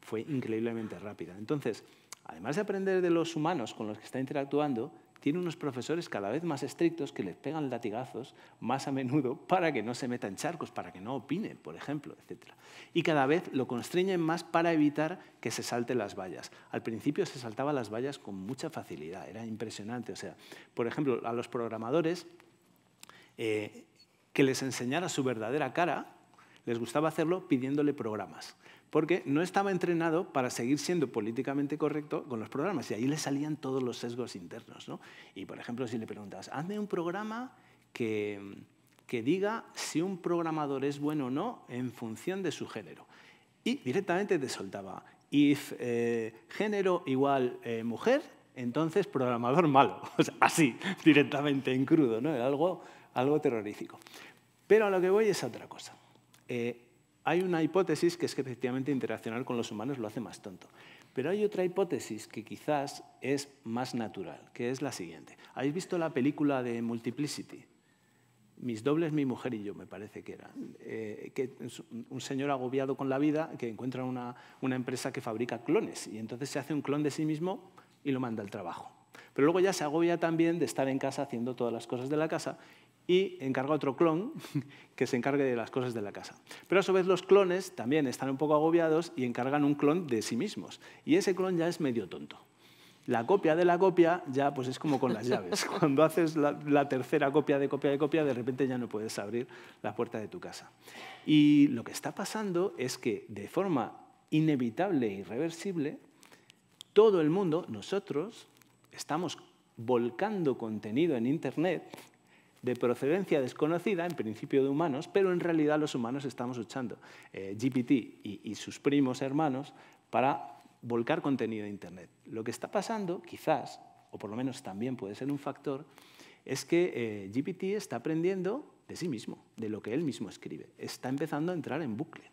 fue increíblemente rápida. Entonces, además de aprender de los humanos con los que está interactuando, tiene unos profesores cada vez más estrictos que les pegan latigazos más a menudo para que no se metan charcos, para que no opinen, por ejemplo, etc. Y cada vez lo constriñen más para evitar que se salten las vallas. Al principio se saltaban las vallas con mucha facilidad, era impresionante. O sea, por ejemplo, a los programadores, eh, que les enseñara su verdadera cara, les gustaba hacerlo pidiéndole programas porque no estaba entrenado para seguir siendo políticamente correcto con los programas y ahí le salían todos los sesgos internos. Y por ejemplo, si le preguntas, hazme un programa que, diga si un programador es bueno o no en función de su género. Y directamente te soltaba, if eh, género igual eh, mujer, entonces programador malo. O así, directamente en crudo, ¿no? Era algo, algo terrorífico. Pero a lo que voy es a otra cosa. Eh, hay una hipótesis que es que efectivamente interaccionar con los humanos lo hace más tonto. Pero hay otra hipótesis que quizás es más natural, que es la siguiente. ¿Habéis visto la película de Multiplicity? Mis dobles, mi mujer y yo, me parece que era. Eh, que un señor agobiado con la vida que encuentra una, una empresa que fabrica clones y entonces se hace un clon de sí mismo y lo manda al trabajo. Pero luego ya se agobia también de estar en casa haciendo todas las cosas de la casa y encarga otro clon que se encargue de las cosas de la casa. Pero a su vez los clones también están un poco agobiados y encargan un clon de sí mismos. Y ese clon ya es medio tonto. La copia de la copia ya pues es como con las llaves. Cuando haces la, la tercera copia de copia de copia, de repente ya no puedes abrir la puerta de tu casa. Y lo que está pasando es que de forma inevitable e irreversible, todo el mundo, nosotros, estamos volcando contenido en Internet de procedencia desconocida, en principio de humanos, pero en realidad los humanos estamos usando eh, GPT y, sus primos hermanos para volcar contenido de Internet. Lo que está pasando, quizás, o por lo menos también puede ser un factor, es que eh, GPT está aprendiendo de sí mismo, de lo que él mismo escribe. Está empezando a entrar en bucle.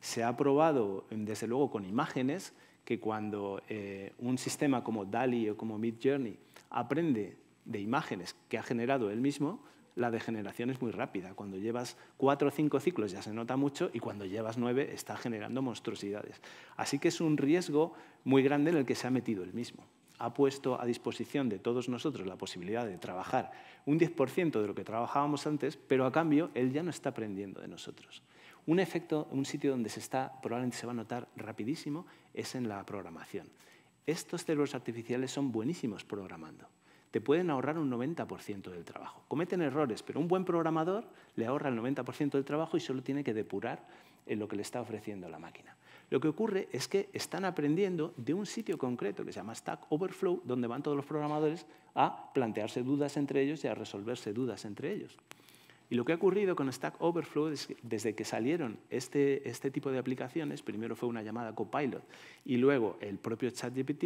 Se ha probado, desde luego, con imágenes que cuando eh, un sistema como DALI o como Midjourney aprende de imágenes que ha generado él mismo, la degeneración es muy rápida. Cuando llevas cuatro o cinco ciclos ya se nota mucho y cuando llevas nueve está generando monstruosidades. Así que es un riesgo muy grande en el que se ha metido él mismo. Ha puesto a disposición de todos nosotros la posibilidad de trabajar un 10% de lo que trabajábamos antes, pero a cambio él ya no está aprendiendo de nosotros. Un efecto, un sitio donde se está, probablemente se va a notar rapidísimo, es en la programación. Estos cerebros artificiales son buenísimos programando te pueden ahorrar un 90% del trabajo. Cometen errores, pero un buen programador le ahorra el 90% del trabajo y solo tiene que depurar en lo que le está ofreciendo la máquina. Lo que ocurre es que están aprendiendo de un sitio concreto que se llama Stack Overflow, donde van todos los programadores a plantearse dudas entre ellos y a resolverse dudas entre ellos. Y lo que ha ocurrido con Stack Overflow es que desde que salieron este, este tipo de aplicaciones, primero fue una llamada Copilot y luego el propio ChatGPT,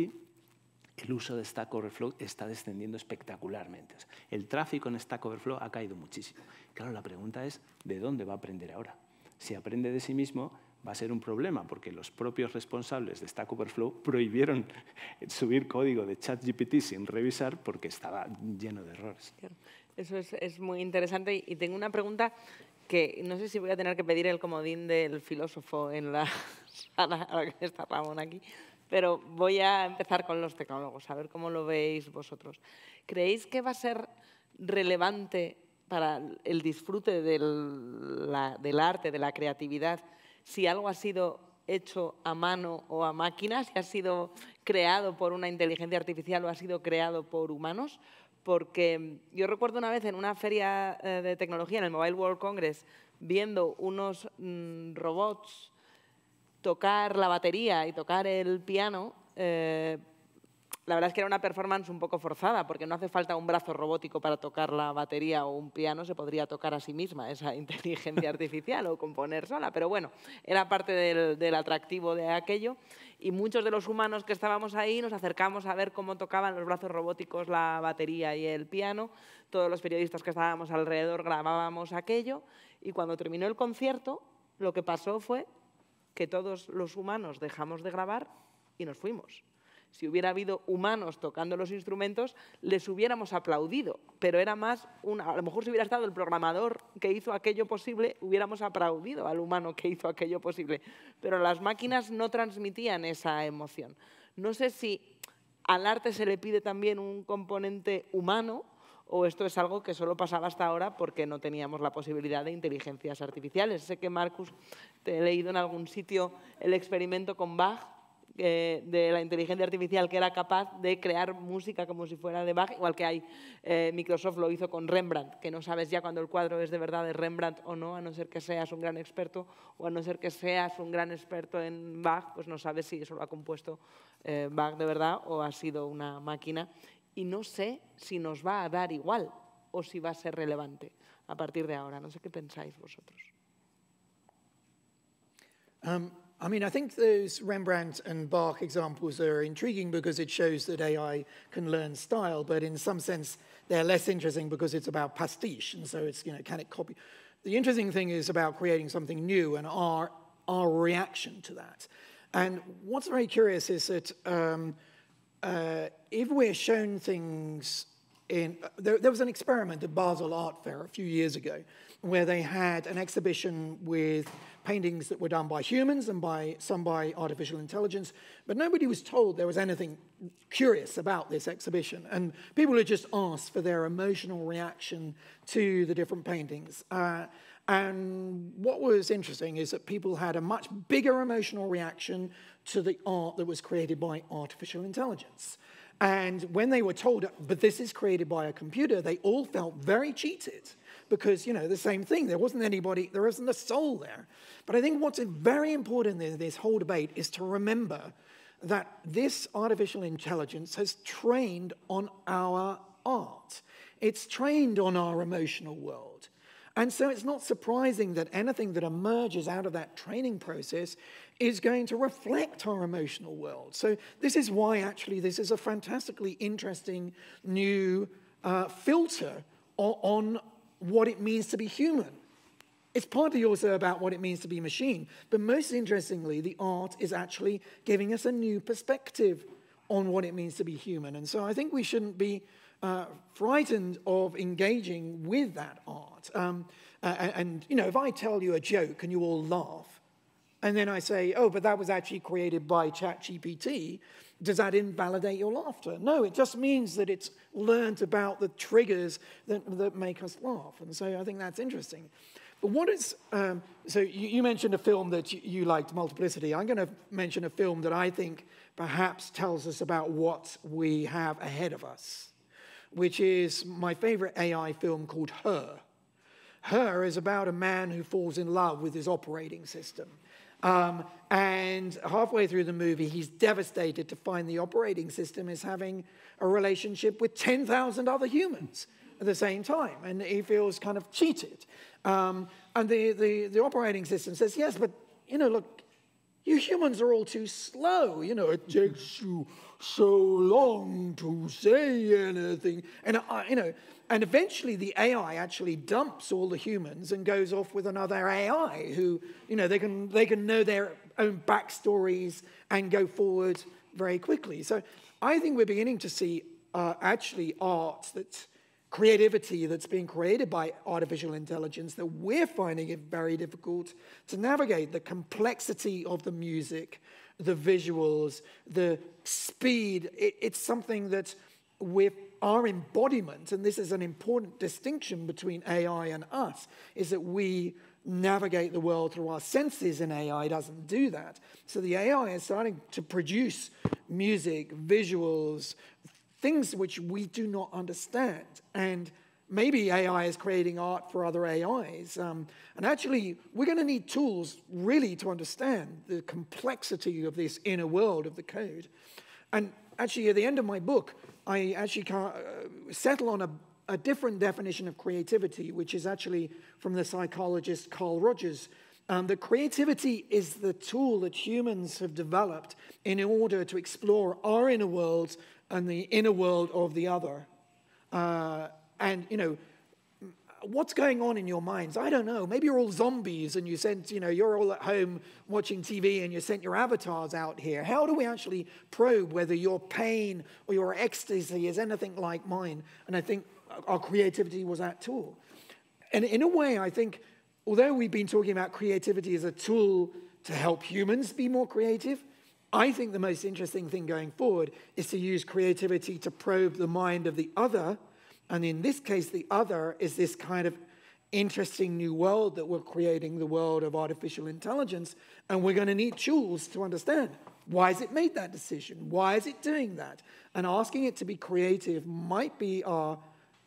el uso de Stack Overflow está descendiendo espectacularmente. el tráfico en Stack Overflow ha caído muchísimo. Claro, la pregunta es, ¿de dónde va a aprender ahora? Si aprende de sí mismo, va a ser un problema, porque los propios responsables de Stack Overflow prohibieron subir código de ChatGPT sin revisar porque estaba lleno de errores. Eso es, muy interesante y tengo una pregunta que no sé si voy a tener que pedir el comodín del filósofo en la sala, que está Ramón aquí pero voy a empezar con los tecnólogos, a ver cómo lo veis vosotros. ¿Creéis que va a ser relevante para el disfrute del, arte, de la creatividad, si algo ha sido hecho a mano o a máquina, si ha sido creado por una inteligencia artificial o ha sido creado por humanos? porque yo recuerdo una vez en una feria eh, de tecnología, en el Mobile World Congress, viendo unos mm, robots tocar la batería y tocar el piano, eh, la verdad es que era una performance un poco forzada, porque no hace falta un brazo robótico para tocar la batería o un piano, se podría tocar a sí misma esa inteligencia artificial o componer sola, pero bueno, era parte del, atractivo de aquello y muchos de los humanos que estábamos ahí nos acercamos a ver cómo tocaban los brazos robóticos la batería y el piano, todos los periodistas que estábamos alrededor grabábamos aquello y cuando terminó el concierto lo que pasó fue que todos los humanos dejamos de grabar y nos fuimos. Si hubiera habido humanos tocando los instrumentos, les hubiéramos aplaudido, pero era más una, a lo mejor si hubiera estado el programador que hizo aquello posible, hubiéramos aplaudido al humano que hizo aquello posible, pero las máquinas no transmitían esa emoción. No sé si al arte se le pide también un componente humano o esto es algo que solo pasaba hasta ahora porque no teníamos la posibilidad de inteligencias artificiales. Sé que, Marcus, te he leído en algún sitio el experimento con Bach, eh, de la inteligencia artificial que era capaz de crear música como si fuera de Bach, igual que hay eh, Microsoft lo hizo con Rembrandt, que no sabes ya cuando el cuadro es de verdad de Rembrandt o no, a no ser que seas un gran experto o a no ser que seas un gran experto en Bach, pues no sabes si eso lo ha compuesto eh, Bach de verdad o ha sido una máquina y no sé si nos va a dar igual o si va a ser relevante a partir de ahora. No sé qué pensáis vosotros. Um, I mean, I think those Rembrandt and Bach examples are intriguing because it shows that AI can learn style, but in some sense, they're less interesting because it's about pastiche, and so it's, you know, can it copy? The interesting thing is about creating something new and our, our reaction to that. And what's very curious is that um, uh, if we're shown things in, there, there, was an experiment at Basel Art Fair a few years ago where they had an exhibition with paintings that were done by humans and by some by artificial intelligence, but nobody was told there was anything curious about this exhibition. And people had just asked for their emotional reaction to the different paintings. Uh, and what was interesting is that people had a much bigger emotional reaction to the art that was created by artificial intelligence. And when they were told, but this is created by a computer, they all felt very cheated because, you know, the same thing. There wasn't anybody, there isn't a soul there. But I think what's very important in this whole debate is to remember that this artificial intelligence has trained on our art, it's trained on our emotional world. And so it's not surprising that anything that emerges out of that training process is going to reflect our emotional world. So this is why actually this is a fantastically interesting new uh, filter on, on what it means to be human. It's partly also about what it means to be machine, but most interestingly, the art is actually giving us a new perspective on what it means to be human. And so I think we shouldn't be uh, frightened of engaging with that art. Um, uh, and, and, you know, if I tell you a joke and you all laugh, and then I say, oh, but that was actually created by ChatGPT, does that invalidate your laughter? No, it just means that it's learned about the triggers that, that make us laugh. And so I think that's interesting. But what is, um, so you, you, mentioned a film that you, you liked, Multiplicity. I'm going to mention a film that I think perhaps tells us about what we have ahead of us which is my favorite AI film called Her. Her is about a man who falls in love with his operating system. Um, and halfway through the movie, he's devastated to find the operating system is having a relationship with 10,000 other humans at the same time. And he feels kind of cheated. Um, and the, the, the operating system says, yes, but, you know, look, you humans are all too slow. You know, it takes you so long to say anything. And, I, you know, and eventually the AI actually dumps all the humans and goes off with another AI who, you know, they can, they can know their own backstories and go forward very quickly. So I think we're beginning to see uh, actually art that's creativity that's being created by artificial intelligence that we're finding it very difficult to navigate the complexity of the music, the visuals, the speed. It, it's something that with our embodiment, and this is an important distinction between AI and us, is that we navigate the world through our senses, and AI doesn't do that. So the AI is starting to produce music, visuals, things which we do not understand. And maybe AI is creating art for other AIs. Um, and actually, we're going to need tools really to understand the complexity of this inner world of the code. And actually, at the end of my book, I actually uh, settle on a, a different definition of creativity, which is actually from the psychologist Carl Rogers. Um, that creativity is the tool that humans have developed in order to explore our inner world and the inner world of the other. Uh, and, you know, what's going on in your minds? I don't know. Maybe you're all zombies and you sent, you know, you're all at home watching TV and you sent your avatars out here. How do we actually probe whether your pain or your ecstasy is anything like mine? And I think our creativity was that tool. And in a way, I think, although we've been talking about creativity as a tool to help humans be more creative, I think the most interesting thing going forward is to use creativity to probe the mind of the other and in this case, the other is this kind of interesting new world that we're creating the world of artificial intelligence. And we're going to need tools to understand why has it made that decision? Why is it doing that? And asking it to be creative might be our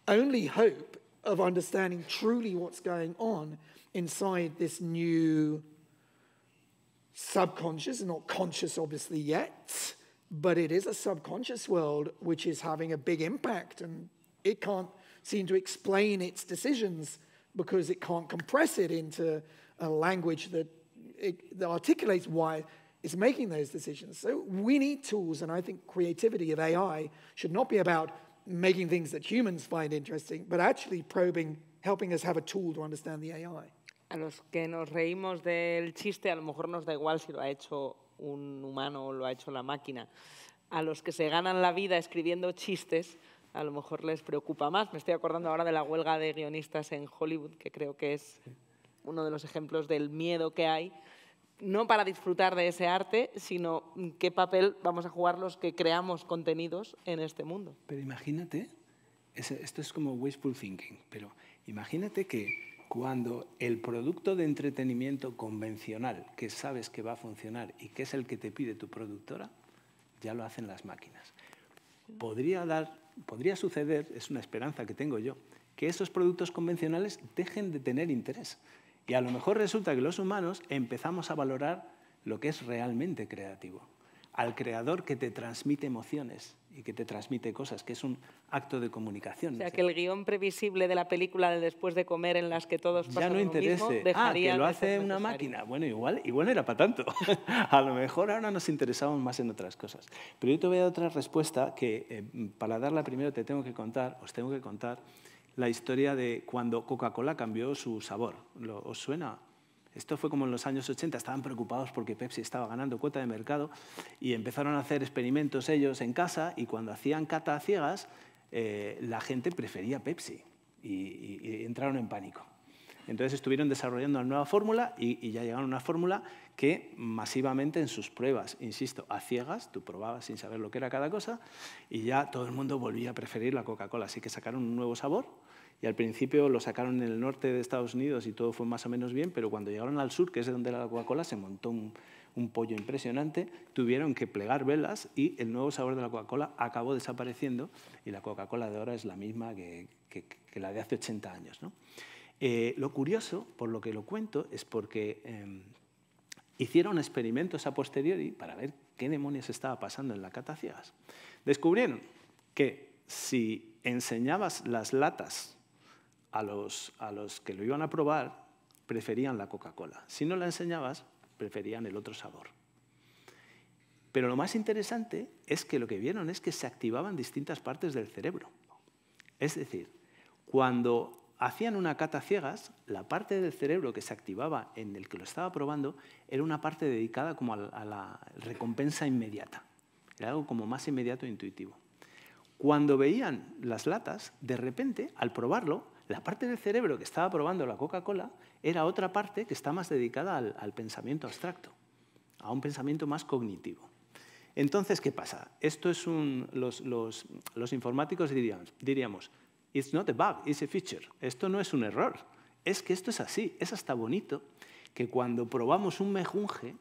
only hope of understanding truly what's going on inside this new subconscious, not conscious obviously yet, but it is a subconscious world which is having a big impact and it can't seem to explain its decisions because it can't compress it into a language that, it, that articulates why it's making those decisions. So we need tools, and I think creativity of AI should not be about making things that humans find interesting, but actually probing, helping us have a tool to understand the AI. A los que nos reímos del chiste, a lo mejor nos da igual si lo ha hecho un humano o lo ha hecho la máquina. A los que se ganan la vida escribiendo chistes, a lo mejor les preocupa más. Me estoy acordando ahora de la huelga de guionistas en Hollywood, que creo que es uno de los ejemplos del miedo que hay, no para disfrutar de ese arte, sino qué papel vamos a jugar los que creamos contenidos en este mundo. Pero imagínate, esto es como wasteful thinking, pero imagínate que cuando el producto de entretenimiento convencional que sabes que va a funcionar y que es el que te pide tu productora, ya lo hacen las máquinas. Podría dar podría suceder, es una esperanza que tengo yo, que esos productos convencionales dejen de tener interés. Y a lo mejor resulta que los humanos empezamos a valorar lo que es realmente creativo, al creador que te transmite emociones, y que te transmite cosas, que es un acto de comunicación. O sea, que el guión previsible de la película de Después de comer en las que todos pasan ya no interese. Lo mismo, ah, que lo hace una máquina. Bueno, igual, igual era para tanto. a lo mejor ahora nos interesamos más en otras cosas. Pero yo te voy a dar otra respuesta que eh, para darla primero te tengo que contar, os tengo que contar la historia de cuando Coca-Cola cambió su sabor. ¿Os suena? Esto fue como en los años 80, estaban preocupados porque Pepsi estaba ganando cuota de mercado y empezaron a hacer experimentos ellos en casa y cuando hacían cata a ciegas, eh, la gente prefería Pepsi y, entraron en pánico. Entonces estuvieron desarrollando una nueva fórmula y, y ya llegaron a una fórmula que masivamente en sus pruebas, insisto, a ciegas, tú probabas sin saber lo que era cada cosa, y ya todo el mundo volvía a preferir la Coca-Cola. Así que sacaron un nuevo sabor, y al principio lo sacaron en el norte de Estados Unidos y todo fue más o menos bien, pero cuando llegaron al sur, que es donde la Coca-Cola, se montó un, pollo impresionante, tuvieron que plegar velas y el nuevo sabor de la Coca-Cola acabó desapareciendo y la Coca-Cola de ahora es la misma que, la de hace 80 años. Eh, lo curioso, por lo que lo cuento, es porque em, hicieron experimentos a posteriori para ver qué demonios estaba pasando en la cata ciegas. Descubrieron que si enseñabas las latas a los, que lo iban a probar preferían la Coca-Cola. Si no la enseñabas, preferían el otro sabor. Pero lo más interesante es que lo que vieron es que se activaban distintas partes del cerebro. Es decir, cuando hacían una cata ciegas, la parte del cerebro que se activaba en el que lo estaba probando era una parte dedicada como a la, recompensa inmediata. Era algo como más inmediato e intuitivo. Cuando veían las latas, de repente, al probarlo, la parte del cerebro que estaba probando la Coca-Cola era otra parte que está más dedicada al, pensamiento abstracto, a un pensamiento más cognitivo. Entonces, ¿qué pasa? Esto es los, informáticos diríamos, diríamos, it's not a bug, it's a feature. Esto no es un error, es que esto es así, es hasta bonito que cuando probamos un mejunje,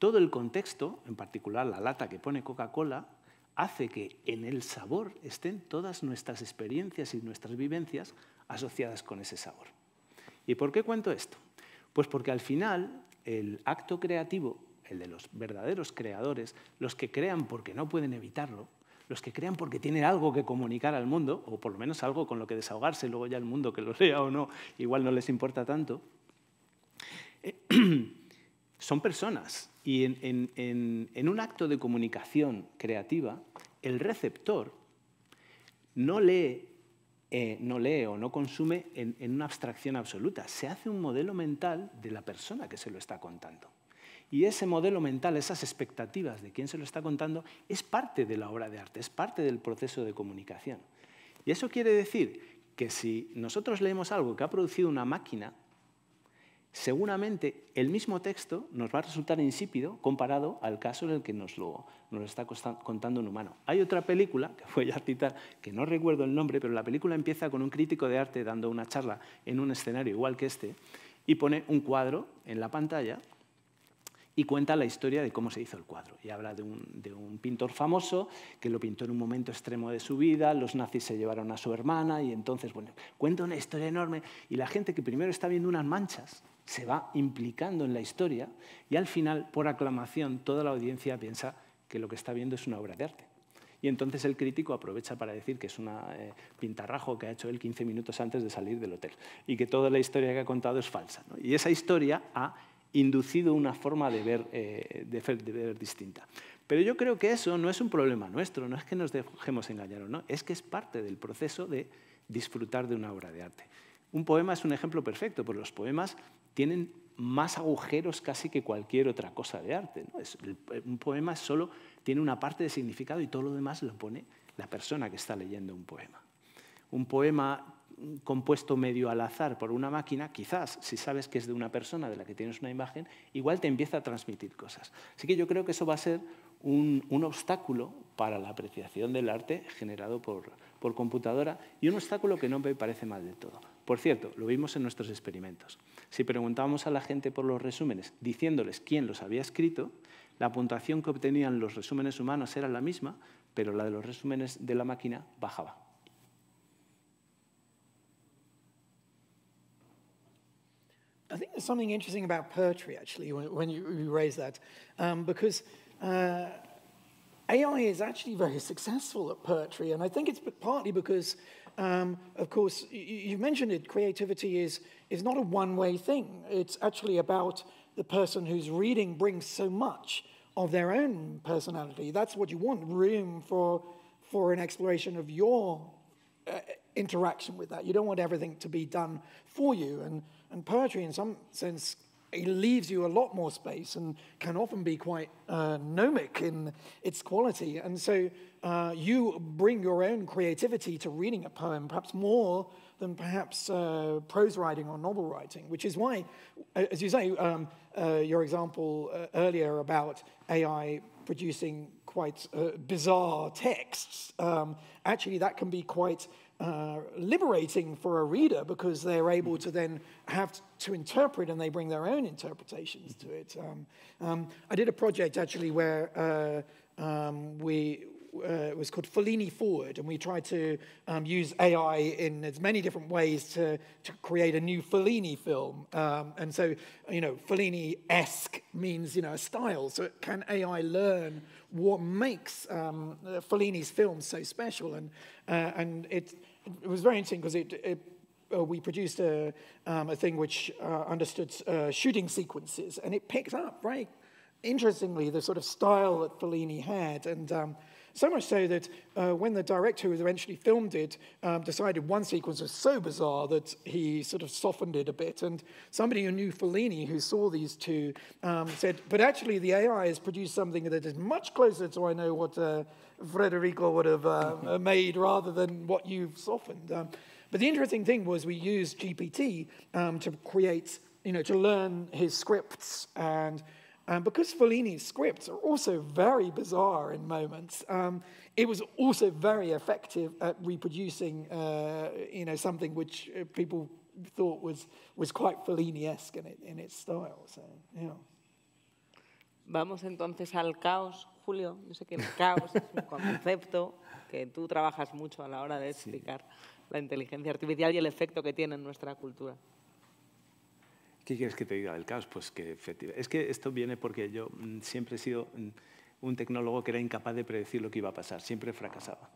todo el contexto, en particular la lata que pone Coca-Cola, hace que en el sabor estén todas nuestras experiencias y nuestras vivencias asociadas con ese sabor. ¿Y por qué cuento esto? Pues porque al final el acto creativo, el de los verdaderos creadores, los que crean porque no pueden evitarlo, los que crean porque tienen algo que comunicar al mundo, o por lo menos algo con lo que desahogarse, luego ya el mundo que lo sea o no, igual no les importa tanto, eh, son personas. Y en, en un acto de comunicación creativa, el receptor no lee eh, no lee o no consume en, una abstracción absoluta. Se hace un modelo mental de la persona que se lo está contando. Y ese modelo mental, esas expectativas de quién se lo está contando, es parte de la obra de arte, es parte del proceso de comunicación. Y eso quiere decir que si nosotros leemos algo que ha producido una máquina, seguramente el mismo texto nos va a resultar insípido comparado al caso en el que nos lo nos lo está contando un humano. Hay otra película, que fue ya citar, que no recuerdo el nombre, pero la película empieza con un crítico de arte dando una charla en un escenario igual que este, y pone un cuadro en la pantalla y cuenta la historia de cómo se hizo el cuadro. Y habla de un, pintor famoso que lo pintó en un momento extremo de su vida, los nazis se llevaron a su hermana y entonces, bueno, cuenta una historia enorme y la gente que primero está viendo unas manchas se va implicando en la historia y al final, por aclamación, toda la audiencia piensa que lo que está viendo es una obra de arte. Y entonces el crítico aprovecha para decir que es un eh, pintarrajo que ha hecho él 15 minutos antes de salir del hotel y que toda la historia que ha contado es falsa. Y esa historia ha inducido una forma de ver, eh, de, de ver, distinta. Pero yo creo que eso no es un problema nuestro, no es que nos dejemos engañar o no, es que es parte del proceso de disfrutar de una obra de arte. Un poema es un ejemplo perfecto, porque los poemas tienen más agujeros casi que cualquier otra cosa de arte. un poema solo tiene una parte de significado y todo lo demás lo pone la persona que está leyendo un poema. Un poema mm, compuesto medio al azar por una máquina, quizás si sabes que es de una persona de la que tienes una imagen, igual te empieza a transmitir cosas. Así que yo creo que eso va a ser un, obstáculo para la apreciación del arte generado por, por computadora y un obstáculo que no me parece mal del todo. Por cierto, lo vimos en nuestros experimentos. Si preguntábamos a la gente por los resúmenes, diciéndoles quién los había escrito, la puntuación que obtenían los resúmenes humanos era la misma, pero la de los resúmenes de la máquina bajaba. I think there's something interesting about poetry, actually, when, when you, you, raise that, um, because uh, AI is actually very successful at poetry, and I think it's partly because Um, of course, you mentioned it, creativity is, is not a one-way thing. It's actually about the person who's reading brings so much of their own personality. That's what you want, room for, for an exploration of your uh, interaction with that. You don't want everything to be done for you. And, and poetry, in some sense, it leaves you a lot more space and can often be quite uh, gnomic in its quality. And so uh, you bring your own creativity to reading a poem, perhaps more than perhaps uh, prose writing or novel writing, which is why, as you say, um, uh, your example uh, earlier about AI producing quite uh, bizarre texts, um, actually that can be quite uh, liberating for a reader because they're able to then have to interpret and they bring their own interpretations to it. Um, um, I did a project actually where uh, um, we. Uh, it was called Fellini Forward, and we tried to um, use AI in as many different ways to, to create a new Fellini film. Um, and so, you know, Fellini esque means, you know, a style. So, can AI learn what makes um, Fellini's films so special? And, uh, and it, it was very interesting because it, it uh, we produced a, um, a thing which uh, understood uh, shooting sequences, and it picked up very interestingly the sort of style that Fellini had, and um, so much so that uh, when the director who eventually filmed it um, decided one sequence was so bizarre that he sort of softened it a bit. And somebody who knew Fellini, who saw these two, um, said, But actually, the AI has produced something that is much closer to I know what uh, Federico would have uh, uh, made rather than what you've softened. Um, but the interesting thing was we used GPT um, to create, you know, to learn his scripts and um, because Fellini's scripts are also very bizarre in moments, um, it was also very effective at reproducing, uh, you know, something which uh, people thought was, was quite Fellini-esque in, it, in its style. So, yeah. Vamos entonces al caos, Julio. Yo sé que el caos es un concepto que tú trabajas mucho a la hora de explicar sí. la inteligencia artificial y el efecto que tiene en nuestra cultura. ¿Qué quieres que te diga del caos? Pues que efectivamente. Es que esto viene porque yo mm, siempre he sido mm, un tecnólogo que era incapaz de predecir lo que iba a pasar, siempre fracasaba.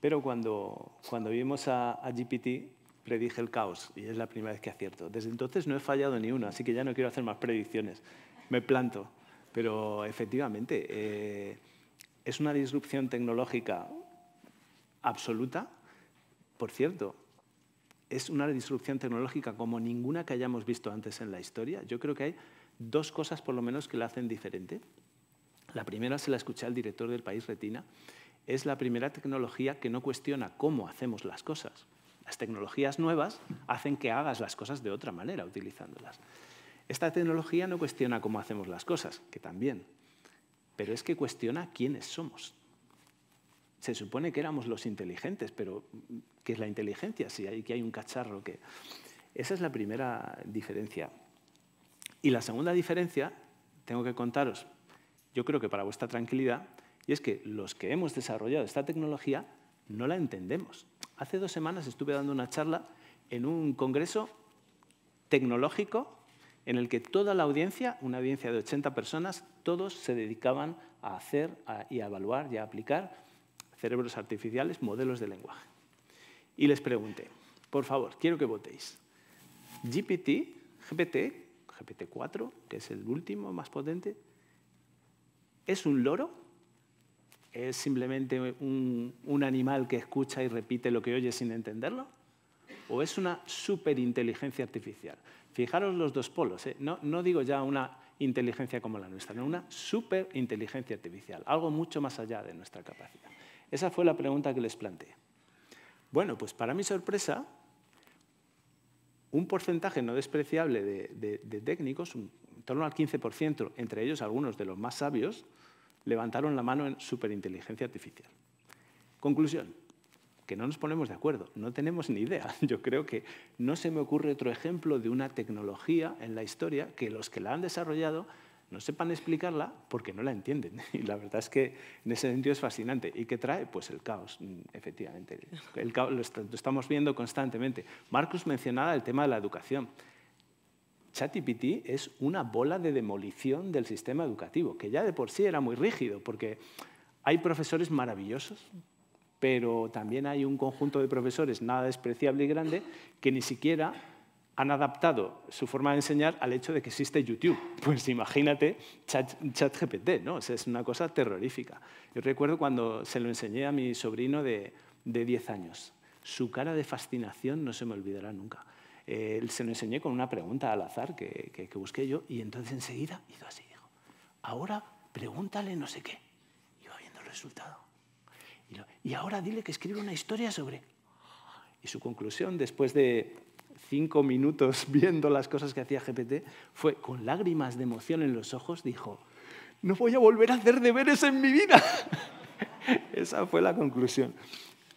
Pero cuando, cuando vimos a, GPT, predije el caos y es la primera vez que acierto. Desde entonces no he fallado ni una, así que ya no quiero hacer más predicciones. Me planto. Pero efectivamente, eh, es una disrupción tecnológica absoluta. Por cierto, es una disrupción tecnológica como ninguna que hayamos visto antes en la historia. Yo creo que hay dos cosas por lo menos que la hacen diferente. La primera se la escuché al director del país Retina. Es la primera tecnología que no cuestiona cómo hacemos las cosas. Las tecnologías nuevas hacen que hagas las cosas de otra manera utilizándolas. Esta tecnología no cuestiona cómo hacemos las cosas, que también, pero es que cuestiona quiénes somos. Se supone que éramos los inteligentes, pero que es la inteligencia, si hay, que hay un cacharro que... Esa es la primera diferencia. Y la segunda diferencia, tengo que contaros, yo creo que para vuestra tranquilidad, y es que los que hemos desarrollado esta tecnología no la entendemos. Hace dos semanas estuve dando una charla en un congreso tecnológico en el que toda la audiencia, una audiencia de 80 personas, todos se dedicaban a hacer y a evaluar y a aplicar cerebros artificiales, modelos de lenguaje y les pregunté, por favor, quiero que votéis. GPT, GPT, GPT-4, que es el último más potente, ¿es un loro? ¿Es simplemente un, animal que escucha y repite lo que oye sin entenderlo? ¿O es una superinteligencia artificial? Fijaros los dos polos, ¿eh? no, no digo ya una inteligencia como la nuestra, no una superinteligencia artificial, algo mucho más allá de nuestra capacidad. Esa fue la pregunta que les planteé. Bueno, pues para mi sorpresa, un porcentaje no despreciable de, técnicos, en torno al 15%, entre ellos algunos de los más sabios, levantaron la mano en superinteligencia artificial. Conclusión, que no nos ponemos de acuerdo, no tenemos ni idea. Yo creo que no se me ocurre otro ejemplo de una tecnología en la historia que los que la han desarrollado no sepan explicarla porque no la entienden. Y la verdad es que en ese sentido es fascinante. ¿Y qué trae? Pues el caos, mm, efectivamente. El caos lo estamos viendo constantemente. Marcus mencionaba el tema de la educación. ChatGPT es una bola de demolición del sistema educativo, que ya de por sí era muy rígido, porque hay profesores maravillosos, pero también hay un conjunto de profesores nada despreciable y grande que ni siquiera han adaptado su forma de enseñar al hecho de que existe YouTube. Pues imagínate chat GPT, ¿no? O es una cosa terrorífica. Yo recuerdo cuando se lo enseñé a mi sobrino de, de 10 años. Su cara de fascinación no se me olvidará nunca. Eh, se lo enseñé con una pregunta al azar que, busqué yo y entonces enseguida hizo así, dijo, ahora pregúntale no sé qué. Y va viendo el resultado. Y, y ahora dile que escribe una historia sobre... Y su conclusión, después de cinco minutos viendo las cosas que hacía GPT, fue con lágrimas de emoción en los ojos, dijo, no voy a volver a hacer deberes en mi vida. Esa fue la conclusión.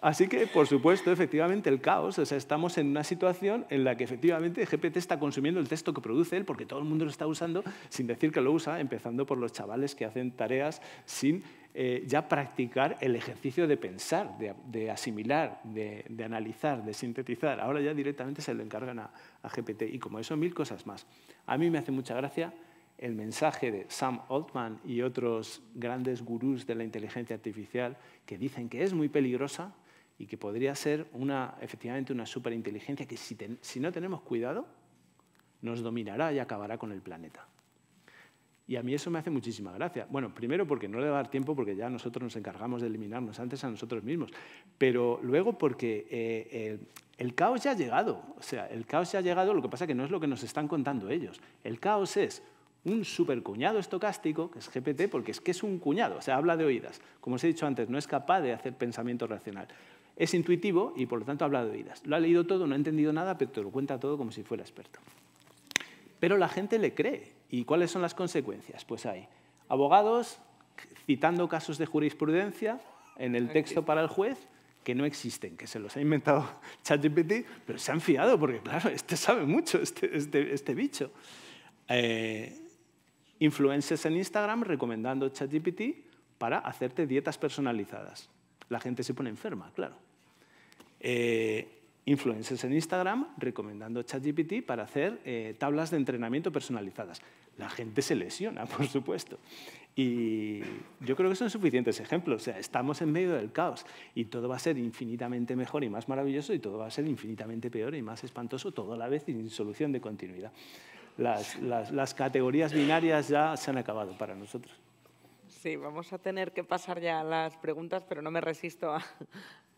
Así que, por supuesto, efectivamente el caos, o sea, estamos en una situación en la que efectivamente GPT está consumiendo el texto que produce él porque todo el mundo lo está usando sin decir que lo usa, empezando por los chavales que hacen tareas sin eh, ya practicar el ejercicio de pensar, de, asimilar, de, analizar, de sintetizar. Ahora ya directamente se lo encargan a, GPT y como eso mil cosas más. A mí me hace mucha gracia el mensaje de Sam Altman y otros grandes gurús de la inteligencia artificial que dicen que es muy peligrosa y que podría ser una, efectivamente una superinteligencia que si no tenemos cuidado nos dominará y acabará con el planeta. Y a mí eso me hace muchísima gracia. Bueno, primero porque no le va a dar tiempo porque ya nosotros nos encargamos de eliminarnos antes a nosotros mismos, pero luego porque eh, el, caos ya ha llegado. O sea, el caos ya ha llegado, lo que pasa es que no es lo que nos están contando ellos. El caos es un supercuñado estocástico, que es GPT, porque es que es un cuñado, o sea, habla de oídas. Como os he dicho antes, no es capaz de hacer pensamiento racional. Es intuitivo y por lo tanto habla de oídas. Lo ha leído todo, no ha entendido nada, pero te lo cuenta todo como si fuera experto. Pero la gente le cree ¿Y cuáles son las consecuencias? Pues hay abogados citando casos de jurisprudencia en el texto para el juez que no existen, que se los ha inventado ChatGPT, pero se han fiado porque, claro, este sabe mucho, este, este, este bicho. Eh, influencers en Instagram recomendando ChatGPT para hacerte dietas personalizadas. La gente se pone enferma, claro. Eh, influencers en Instagram recomendando ChatGPT para hacer eh, tablas de entrenamiento personalizadas. La gente se lesiona, por supuesto. Y yo creo que son suficientes ejemplos. O sea, estamos en medio del caos y todo va a ser infinitamente mejor y más maravilloso y todo va a ser infinitamente peor y más espantoso, todo a la vez sin solución de continuidad. Las, las categorías binarias ya se han acabado para nosotros. Sí, vamos a tener que pasar ya a las preguntas, pero no me resisto a,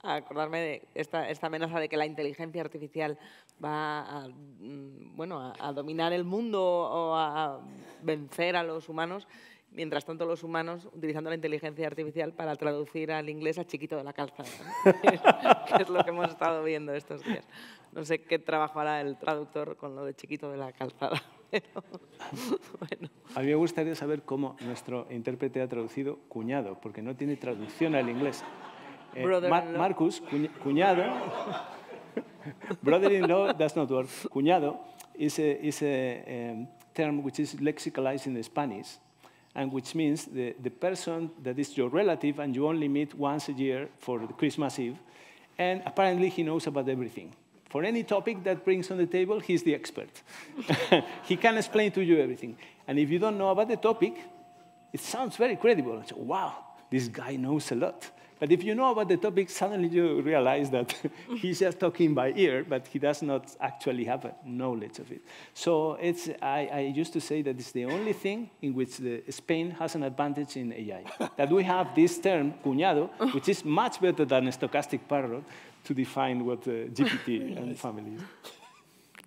acordarme de esta, amenaza de que la inteligencia artificial va a, mm, dominar el mundo o a, vencer a los humanos. Mientras tanto, los humanos utilizando la inteligencia artificial para traducir al inglés a chiquito de la calzada, que es lo que hemos estado viendo estos días. No sé qué trabajo hará el traductor con lo de chiquito de la calzada. Pero, A mí me gustaría saber cómo nuestro intérprete ha traducido cuñado, porque no tiene traducción al inglés. Eh, Marcus, cunado cuñado, brother-in-law does not work. Cuñado is a, is a um, term which is lexicalized in Spanish, and which means the, the person that is your relative and you only meet once a year for Christmas Eve, and apparently he knows about everything. For any topic that brings on the table, he's the expert. he can explain to you everything. And if you don't know about the topic, it sounds very credible. So, wow, this guy knows a lot. But if you know about the topic, suddenly you realize that he's just talking by ear, but he does not actually have a knowledge of it. So it's, I, I used to say that it's the only thing in which the, Spain has an advantage in AI. that we have this term, cuñado, which is much better than a stochastic parrot to define what uh, GPT and family is.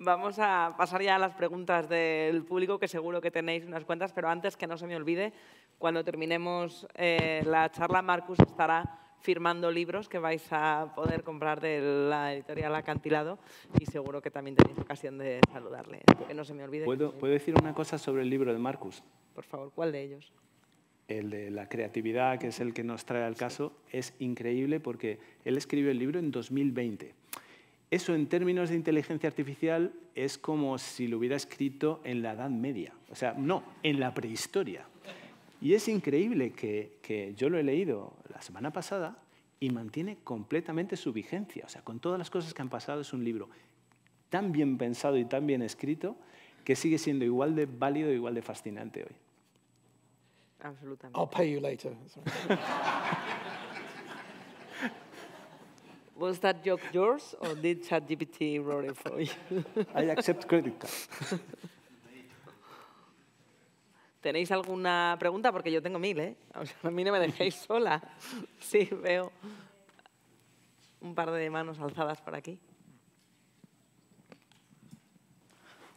Vamos a pasar ya a las preguntas del público, que seguro que tenéis unas cuantas, pero antes que no se me olvide, cuando terminemos eh, la charla, Marcus estará firmando libros que vais a poder comprar de la editorial Acantilado y seguro que también tenéis ocasión de saludarle. Que no se me olvide. ¿Puedo, ¿puedo decir una cosa sobre el libro de Marcus? Por favor, ¿cuál de ellos? el de la creatividad, que es el que nos trae al caso, es increíble porque él escribió el libro en 2020. Eso en términos de inteligencia artificial es como si lo hubiera escrito en la Edad Media, o sea, no, en la prehistoria. Y es increíble que, que yo lo he leído la semana pasada y mantiene completamente su vigencia. O sea, con todas las cosas que han pasado, es un libro tan bien pensado y tan bien escrito que sigue siendo igual de válido, igual de fascinante hoy. Absolutamente. I'll pay you later. Was that joke yours or did ChatGPT wrote it for you? I accept credit ¿Tenéis alguna pregunta? Porque yo tengo mil, ¿eh? a mí no me dejéis sola. Sí, veo un par de manos alzadas por aquí.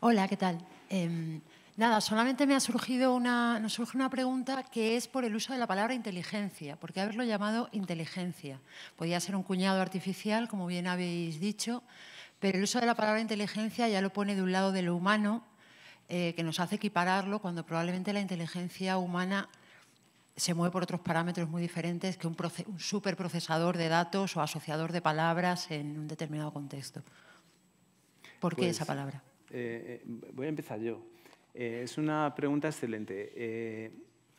Hola, ¿qué tal? Em, nada, solamente me ha surgido una, nos surge una pregunta que es por el uso de la palabra inteligencia, porque haberlo llamado inteligencia. Podía ser un cuñado artificial, como bien habéis dicho, pero el uso de la palabra inteligencia ya lo pone de un lado de lo humano eh, que nos hace equipararlo cuando probablemente la inteligencia humana se mueve por otros parámetros muy diferentes que un, un superprocesador de datos o asociador de palabras en un determinado contexto. ¿Por qué esa pues, palabra? Eh, eh, voy a empezar yo. es una pregunta excelente.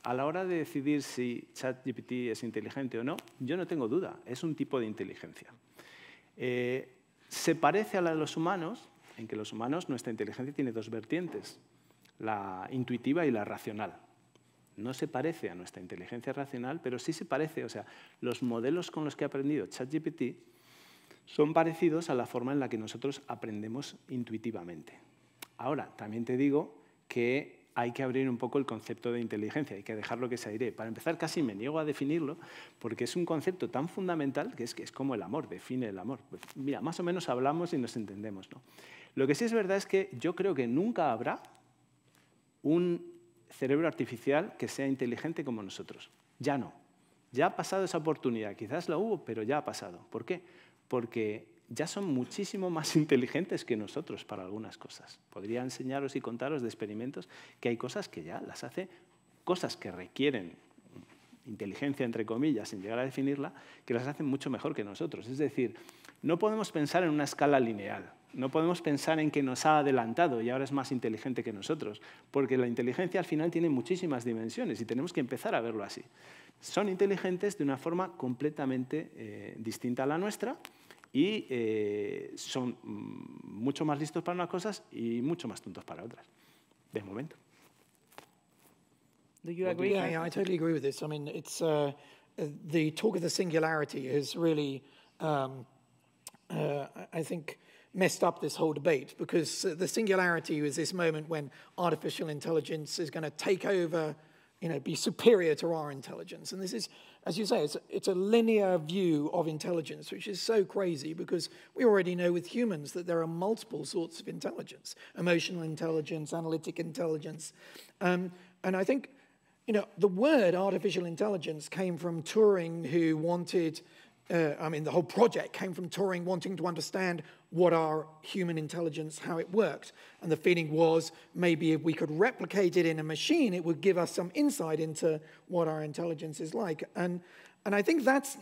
a la hora de decidir si ChatGPT es inteligente o no, yo no tengo duda, es un tipo de inteligencia. se parece a la de los humanos, en que los humanos, nuestra inteligencia tiene dos vertientes, la intuitiva y la racional. No se parece a nuestra inteligencia racional, pero sí se parece. O sea, los modelos con los que ha aprendido ChatGPT son parecidos a la forma en la que nosotros aprendemos intuitivamente. Ahora, también te digo que hay que abrir un poco el concepto de inteligencia, hay que dejarlo que se aire. Para empezar, casi me niego a definirlo, porque es un concepto tan fundamental que es, que es como el amor, define el amor. Pues, mira, más o menos hablamos y nos entendemos. ¿no? Lo que sí es verdad es que yo creo que nunca habrá un cerebro artificial que sea inteligente como nosotros. Ya no. Ya ha pasado esa oportunidad. Quizás la hubo, pero ya ha pasado. ¿Por qué? Porque ya son muchísimo más inteligentes que nosotros para algunas cosas. Podría enseñaros y contaros de experimentos que hay cosas que ya las hace, cosas que requieren inteligencia, entre comillas, sin llegar a definirla, que las hacen mucho mejor que nosotros. Es decir, no podemos pensar en una escala lineal. No podemos pensar en que nos ha adelantado y ahora es más inteligente que nosotros, porque la inteligencia al final tiene muchísimas dimensiones y tenemos que empezar a verlo así. Son inteligentes de una forma completamente eh, distinta a la nuestra y eh, son mm, mucho más listos para unas cosas y mucho más tontos para otras, de momento. Do you agree? I totally agree with this. I mean, uh, uh, the talk of the um, uh, messed up this whole debate because uh, the singularity is this moment when artificial intelligence is going to take over, you know, be superior to our intelligence. And this is, as you say, it's, it's a linear view of intelligence, which is so crazy because we already know with humans that there are multiple sorts of intelligence emotional intelligence, analytic intelligence. Um, and I think, you know, the word artificial intelligence came from Turing, who wanted uh, I mean, the whole project came from Turing wanting to understand what our human intelligence, how it worked. And the feeling was maybe if we could replicate it in a machine, it would give us some insight into what our intelligence is like. And, and I think that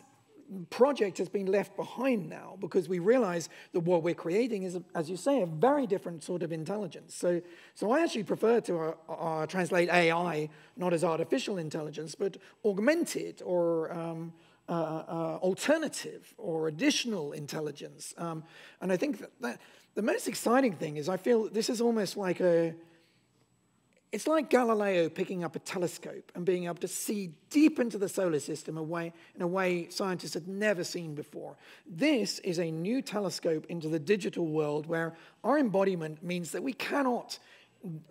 project has been left behind now because we realize that what we're creating is, as you say, a very different sort of intelligence. So, so I actually prefer to uh, uh, translate AI not as artificial intelligence, but augmented or... Um, uh, uh, alternative or additional intelligence. Um, and I think that, that the most exciting thing is I feel this is almost like a, it's like Galileo picking up a telescope and being able to see deep into the solar system a way, in a way scientists had never seen before. This is a new telescope into the digital world where our embodiment means that we cannot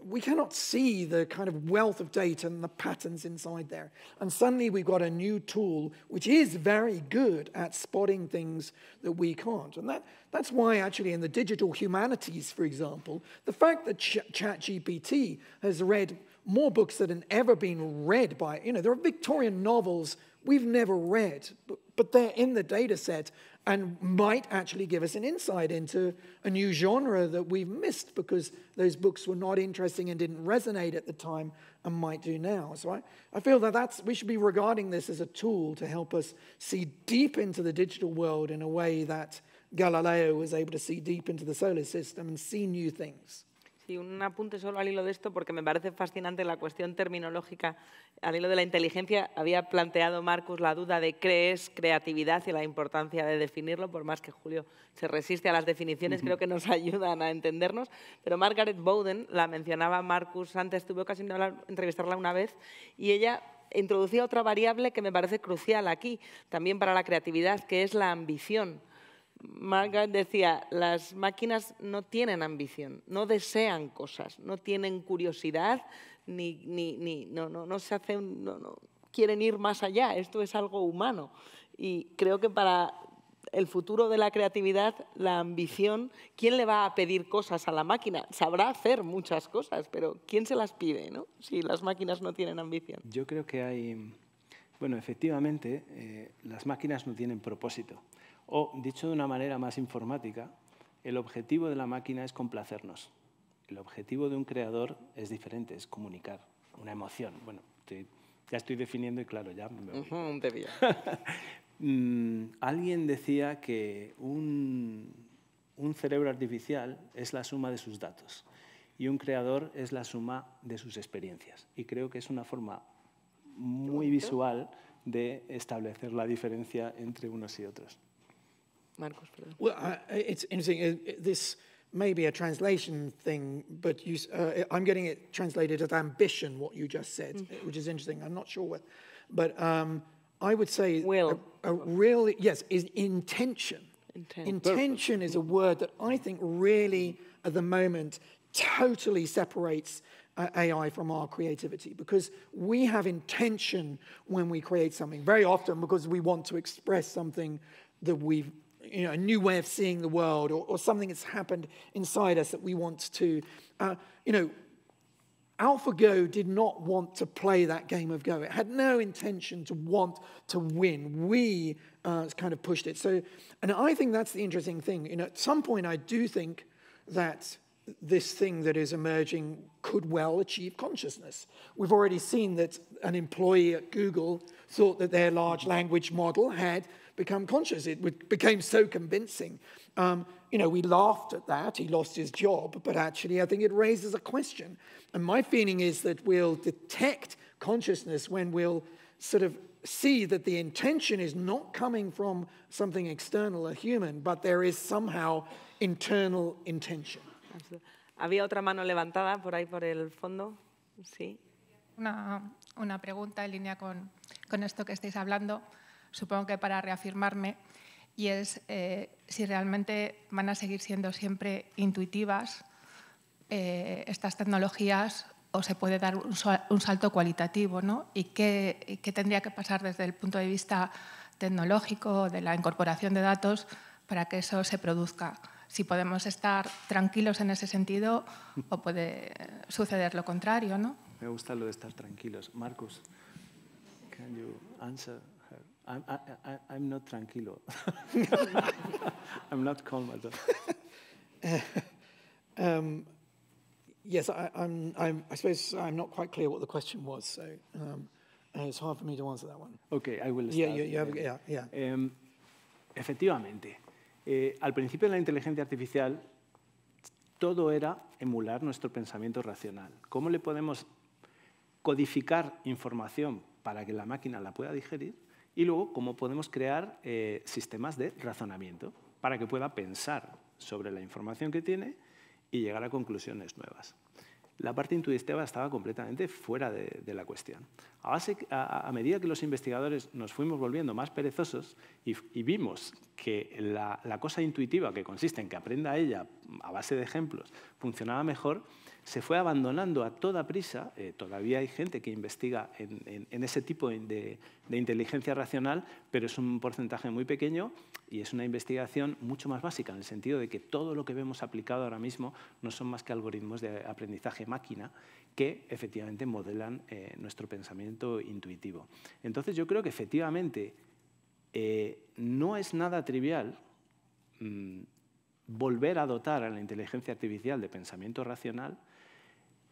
we cannot see the kind of wealth of data and the patterns inside there. And suddenly we've got a new tool which is very good at spotting things that we can't. And that, that's why, actually, in the digital humanities, for example, the fact that Ch- ChatGPT has read more books than ever been read by, you know, there are Victorian novels we've never read, but, but they're in the data set and might actually give us an insight into a new genre that we've missed because those books were not interesting and didn't resonate at the time and might do now. So I, I feel that that's, we should be regarding this as a tool to help us see deep into the digital world in a way that Galileo was able to see deep into the solar system and see new things. y un apunte solo al hilo de esto, porque me parece fascinante la cuestión terminológica. Al hilo de la inteligencia, había planteado Marcus la duda de qué es creatividad y la importancia de definirlo, por más que Julio se resiste a las definiciones, creo que nos ayudan a entendernos. Pero Margaret Bowden, la mencionaba Marcus antes, tuve ocasión de entrevistarla una vez, y ella introducía otra variable que me parece crucial aquí, también para la creatividad, que es la ambición. Margaret decía, las máquinas no tienen ambición, no desean cosas, no tienen curiosidad, ni, no, se hacen, no, quieren ir más allá, esto es algo humano. Y creo que para el futuro de la creatividad, la ambición, ¿quién le va a pedir cosas a la máquina? Sabrá hacer muchas cosas, pero ¿quién se las pide no? si las máquinas no tienen ambición? Yo creo que hay... Bueno, efectivamente, eh, las máquinas no tienen propósito. O, dicho de una manera más informática, el objetivo de la máquina es complacernos. El objetivo de un creador es diferente, es comunicar una emoción. Bueno, ya estoy definiendo y claro, ya me voy. Mm, alguien decía que un cerebro artificial es la suma de sus datos y un creador es la suma de sus experiencias. Y creo que es una forma muy visual de establecer la diferencia entre unos y otros. Marcos, Well, it's interesting. Uh, uh, this may be a translation thing, but you, uh, I'm getting it translated as ambition, what you just said, mm -hmm. which is interesting. I'm not sure what, but um, I would say Will. a, a real, yes, is intention. Intent. Intention is a word that I think really, at the moment, totally separates uh, AI from our creativity because we have intention when we create something very often because we want to express something that we've you know, a new way of seeing the world or, or something that's happened inside us that we want to, uh, you know, AlphaGo did not want to play that game of Go. It had no intention to want to win. We uh, kind of pushed it. So, and I think that's the interesting thing. You know, at some point, I do think that this thing that is emerging could well achieve consciousness. We've already seen that an employee at Google thought that their large language model had become conscious. It became so convincing. Um, you know, we laughed at that. He lost his job, but actually, I think it raises a question. And my feeling is that we'll detect consciousness when we'll sort of see that the intention is not coming from something external, a human, but there is somehow internal intention. Absolutely. Había otra mano levantada por ahí por el fondo. Sí. Una, una pregunta en línea con, con esto que estáis hablando. supongo que para reafirmarme, y es eh, si realmente van a seguir siendo siempre intuitivas eh, estas tecnologías o se puede dar un, salto cualitativo, ¿no? ¿Y qué, tendría que pasar desde el punto de vista tecnológico, de la incorporación de datos, para que eso se produzca? Si podemos estar tranquilos en ese sentido o puede suceder lo contrario, ¿no? Me gusta lo de estar tranquilos. Marcos, ¿puedes responder? I'm, I, I'm not tranquilo. I'm not calm at all. um, yes, I, I'm, I'm, I suppose I'm not quite clear what the question was, so um, uh, it's hard for me to answer that one. Okay, I will yeah, you, eh, Yeah, yeah, yeah, em, yeah. efectivamente, eh, al principio de la inteligencia artificial todo era emular nuestro pensamiento racional. ¿Cómo le podemos codificar información para que la máquina la pueda digerir y luego, cómo podemos crear eh, sistemas de razonamiento para que pueda pensar sobre la información que tiene y llegar a conclusiones nuevas. La parte intuitiva estaba completamente fuera de la cuestión. A, medida que los investigadores nos fuimos volviendo más perezosos y, vimos que la, cosa intuitiva que consiste en que aprenda ella a base de ejemplos funcionaba mejor, se fue abandonando a toda prisa, eh, todavía hay gente que investiga en, ese tipo de, inteligencia racional, pero es un porcentaje muy pequeño y es una investigación mucho más básica, en el sentido de que todo lo que vemos aplicado ahora mismo no son más que algoritmos de aprendizaje máquina que efectivamente modelan eh, nuestro pensamiento intuitivo. Entonces yo creo que efectivamente eh, no es nada trivial mm, volver a dotar a la inteligencia artificial de pensamiento racional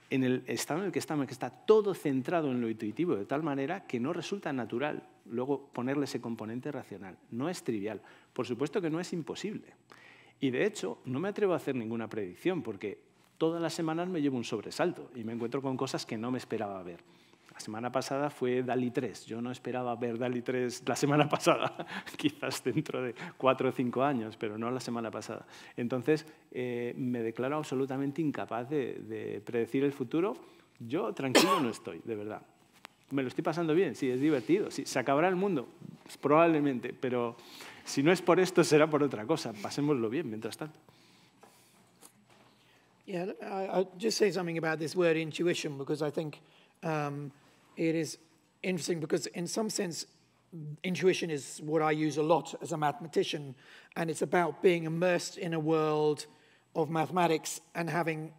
en el estado en el que estamos, que está todo centrado en lo intuitivo, de tal manera que no resulta natural luego ponerle ese componente racional. No es trivial. Por supuesto que no es imposible. Y de hecho, no me atrevo a hacer ninguna predicción, porque Todas las semanas me llevo un sobresalto y me encuentro con cosas que no me esperaba ver. La semana pasada fue DALI 3. Yo no esperaba ver DALI 3 la semana pasada, quizás dentro de cuatro o cinco años, pero no la semana pasada. Entonces, eh, me declaro absolutamente incapaz de, predecir el futuro. Yo tranquilo no estoy, de verdad. Me lo estoy pasando bien, sí, es divertido. Sí, ¿Se acabará el mundo? Probablemente, pero si no es por esto, será por otra cosa. Pasémoslo bien mientras tanto. Yeah, I, will just say something about this word intuition because I think um, it is interesting because in some sense, intuition is what I use a lot as a mathematician, and it's about being immersed in a world of mathematics and having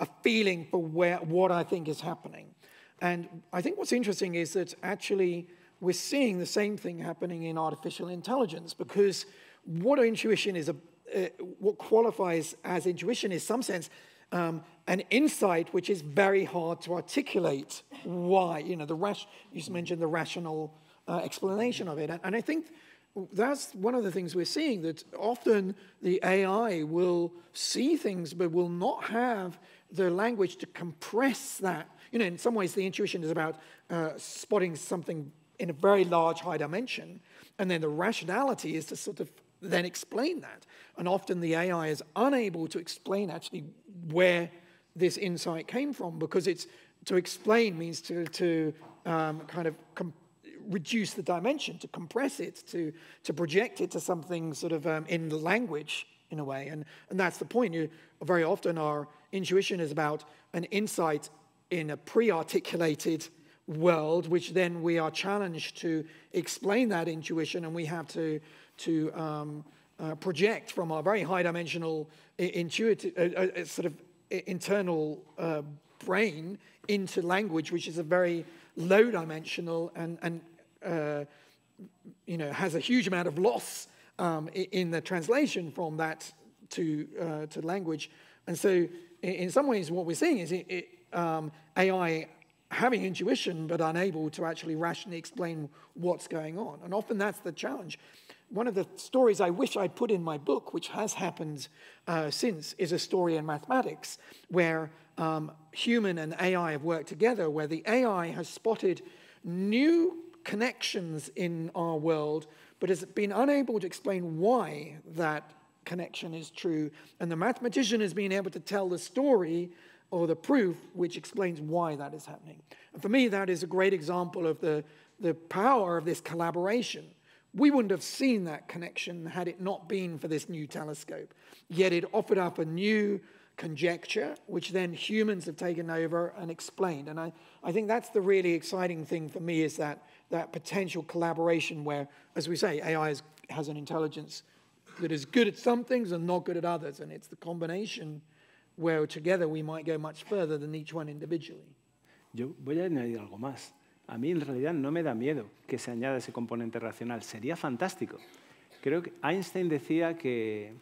a feeling for where, what I think is happening. And I think what's interesting is that actually we're seeing the same thing happening in artificial intelligence because what intuition is uh, what qualifies as intuition is, some sense, um, an insight which is very hard to articulate why. You know, the rash, you just mentioned the rational uh, explanation of it. And, and I think that's one of the things we're seeing that often the AI will see things but will not have the language to compress that. You know, in some ways, the intuition is about uh, spotting something in a very large high dimension, and then the rationality is to sort of then explain that. And often the AI is unable to explain actually where this insight came from because it's to explain means to, to um, kind of reduce the dimension, to compress it, to, to project it to something sort of um, in the language in a way. And, and that's the point. You, very often our intuition is about an insight in a pre-articulated world, which then we are challenged to explain that intuition and we have to, to um, uh, project from our very high dimensional intuitive, uh, uh, uh, sort of internal uh, brain into language, which is a very low dimensional and, and you know, has a huge amount of loss um, in the translation from that to, to language. And so in some ways, what we're seeing is it, it, um, AI having intuition but unable to actually rationally explain what's going on. And often that's the challenge. One of the stories I wish I'd put in my book, which has happened uh, since, is a story in mathematics where um, human and AI have worked together, where the AI has spotted new connections in our world, but has been unable to explain why that connection is true. And the mathematician has been able to tell the story or the proof which explains why that is happening. And for me, that is a great example of the, the power of this collaboration. We wouldn't have seen that connection had it not been for this new telescope. Yet it offered up a new conjecture, which then humans have taken over and explained. And I, I think that's the really exciting thing for me is that, that potential collaboration where, as we say, AI is, has an intelligence that is good at some things and not good at others. And it's the combination where together we might go much further than each one individually. Yo voy a añadir algo más. a mí en realidad no me da miedo que se añada ese componente racional. Sería fantástico. Creo que Einstein decía que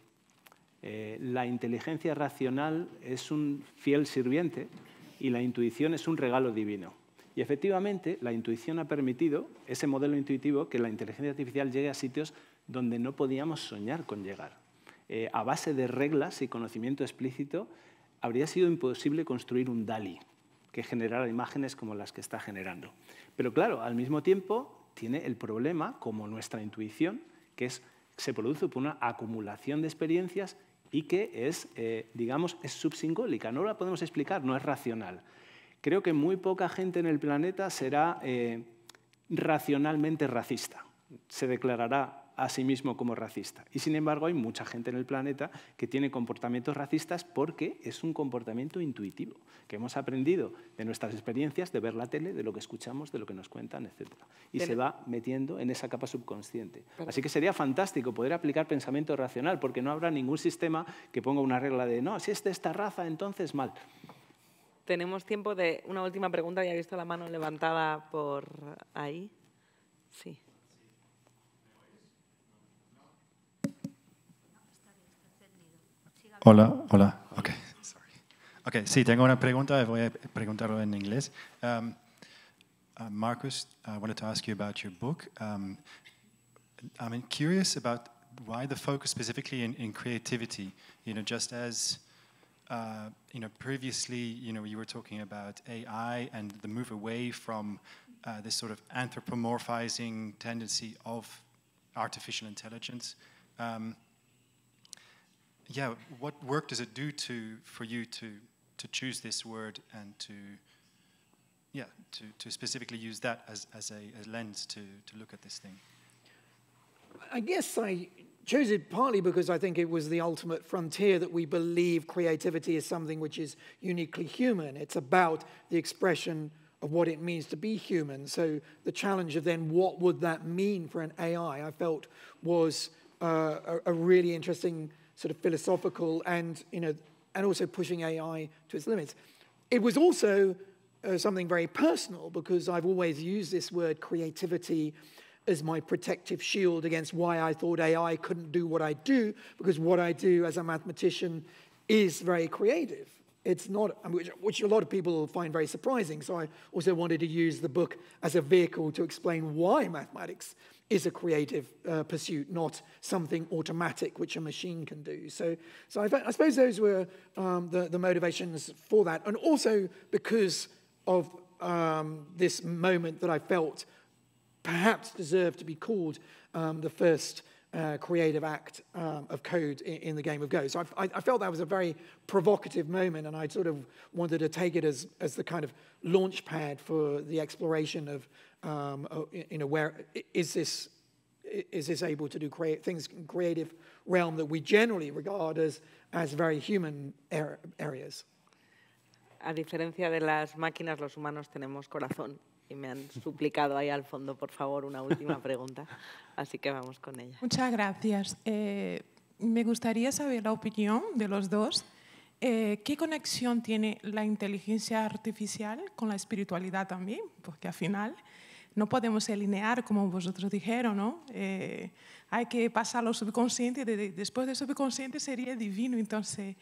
eh, la inteligencia racional es un fiel sirviente y la intuición es un regalo divino. Y efectivamente, la intuición ha permitido, ese modelo intuitivo, que la inteligencia artificial llegue a sitios donde no podíamos soñar con llegar. Eh, a base de reglas y conocimiento explícito, habría sido imposible construir un DALI, que generar imágenes como las que está generando. Pero claro, al mismo tiempo tiene el problema, como nuestra intuición, que es, se produce por una acumulación de experiencias y que es, eh, digamos, es subsingólica, no la podemos explicar, no es racional. Creo que muy poca gente en el planeta será eh, racionalmente racista. Se declarará a sí mismo como racista. Y sin embargo hay mucha gente en el planeta que tiene comportamientos racistas porque es un comportamiento intuitivo, que hemos aprendido de nuestras experiencias, de ver la tele, de lo que escuchamos, de lo que nos cuentan, etc. Y se va metiendo en esa capa subconsciente. Así que sería fantástico poder aplicar pensamiento racional, porque no habrá ningún sistema que ponga una regla de, no, si es de esta raza, entonces mal. Tenemos tiempo de una última pregunta, ya he visto la mano levantada por ahí. Sí. Hola, hola. Ok, sorry. okay sí, tengo una pregunta. Voy a preguntarlo en inglés. Um, uh, Marcus, I wanted to ask you about your book. Um, I'm curious about why the focus specifically in, in creativity. You know, just as uh, you know, previously, you know, you were talking about AI and the move away from uh, this sort of anthropomorphizing tendency of artificial intelligence. Um, yeah, what work does it do to for you to to choose this word and to yeah to, to specifically use that as, as a, lens to, to look at this thing? I guess I chose it partly because I think it was the ultimate frontier that we believe creativity is something which is uniquely human. It's about the expression of what it means to be human. So the challenge of then what would that mean for an AI, I felt was uh, a, a really interesting sort of philosophical and, you know, and also pushing AI to its limits. It was also uh, something very personal because I've always used this word creativity as my protective shield against why I thought AI couldn't do what I do, because what I do as a mathematician is very creative. It's not, which, which a lot of people find very surprising. So I also wanted to use the book as a vehicle to explain why mathematics is a creative uh, pursuit, not something automatic which a machine can do. So, so I, I suppose those were um, the, the motivations for that. And also because of um, this moment that I felt perhaps deserved to be called um, the first uh, creative act um, of code in, in, the game of Go. So I, I, I, felt that was a very provocative moment, and I sort of wanted to take it as, as the kind of launch pad for the exploration of, able to do things A diferencia de las máquinas, los humanos tenemos corazón. Y me han suplicado ahí al fondo, por favor, una última pregunta. Así que vamos con ella. Muchas gracias. Eh, me gustaría saber la opinión de los dos. Eh, ¿Qué conexión tiene la inteligencia artificial con la espiritualidad también? Porque al final no podemos alinear, como vosotros dijeron, ¿no? Eh, hay que pasar lo subconsciente, de, de, después del subconsciente sería divino. Entonces,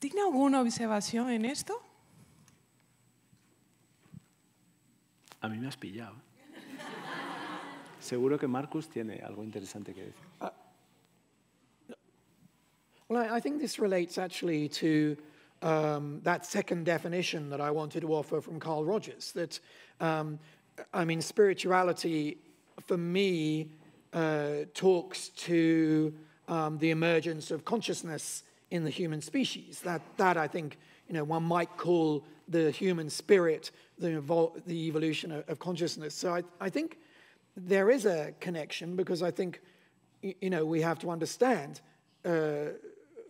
¿tiene alguna observación en esto? A mí me has pillado. Seguro que Marcus tiene algo interesante que decir. well, uh, I think this relates actually to um, that second definition that I wanted to offer from Carl Rogers, that um, I mean, spirituality for me uh, talks to um, the emergence of consciousness in the human species. That, that I think, you know, one might call the human spirit the, evol the evolution of, of, consciousness. So I, I think there is a connection because I think, you know, we have to understand. Uh,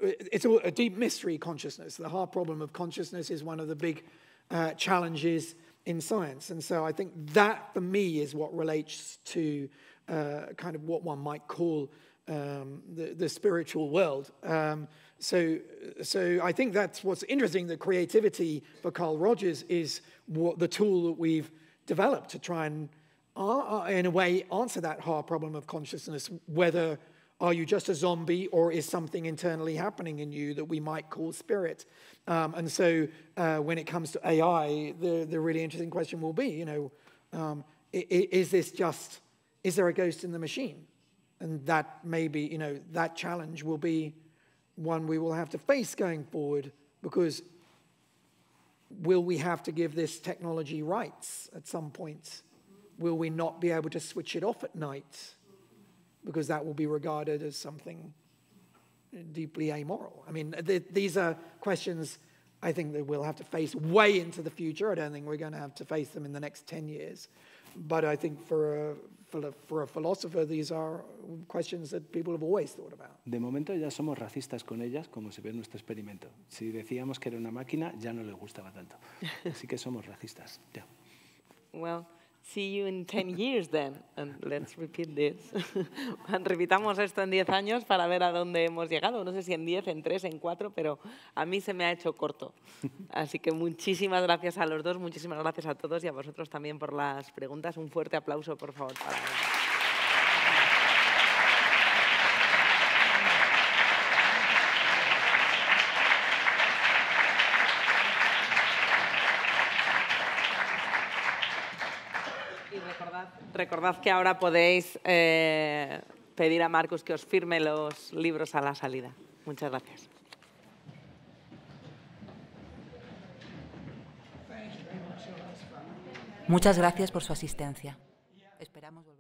it's a, a, deep mystery consciousness. The hard problem of consciousness is one of the big uh, challenges in science. And so I think that, for me, is what relates to uh, kind of what one might call um, the, the, spiritual world. Um, so, so I think that's what's interesting. That creativity for Carl Rogers is what the tool that we've developed to try and, uh, uh in a way, answer that hard problem of consciousness, whether are you just a zombie, or is something internally happening in you that we might call spirit? Um, and so, uh, when it comes to AI, the, the really interesting question will be, you know, um, is this just, is there a ghost in the machine? And that maybe, you know, that challenge will be one we will have to face going forward because will we have to give this technology rights at some point? Will we not be able to switch it off at night? because that will be regarded as something deeply amoral. I mean, th these are questions I think that we'll have to face way into the future. I don't think we're going to have to face them in the next 10 years. But I think for a, for a, for a philosopher, these are questions that people have always thought about. De momento ya somos racistas con ellas, como se ve en nuestro experimento. Si decíamos que era una máquina, ya no le gustaba tanto. Así que somos racistas. Yeah. Well. see you in 10 years then, and let's repeat this. Repitamos esto en 10 años para ver a dónde hemos llegado. No sé si en 10, en 3, en 4, pero a mí se me ha hecho corto. Así que muchísimas gracias a los dos, muchísimas gracias a todos y a vosotros también por las preguntas. Un fuerte aplauso, por favor, Recordad que ahora podéis eh, pedir a Marcus que os firme los libros a la salida. Muchas gracias. Muchas gracias por su asistencia. Esperamos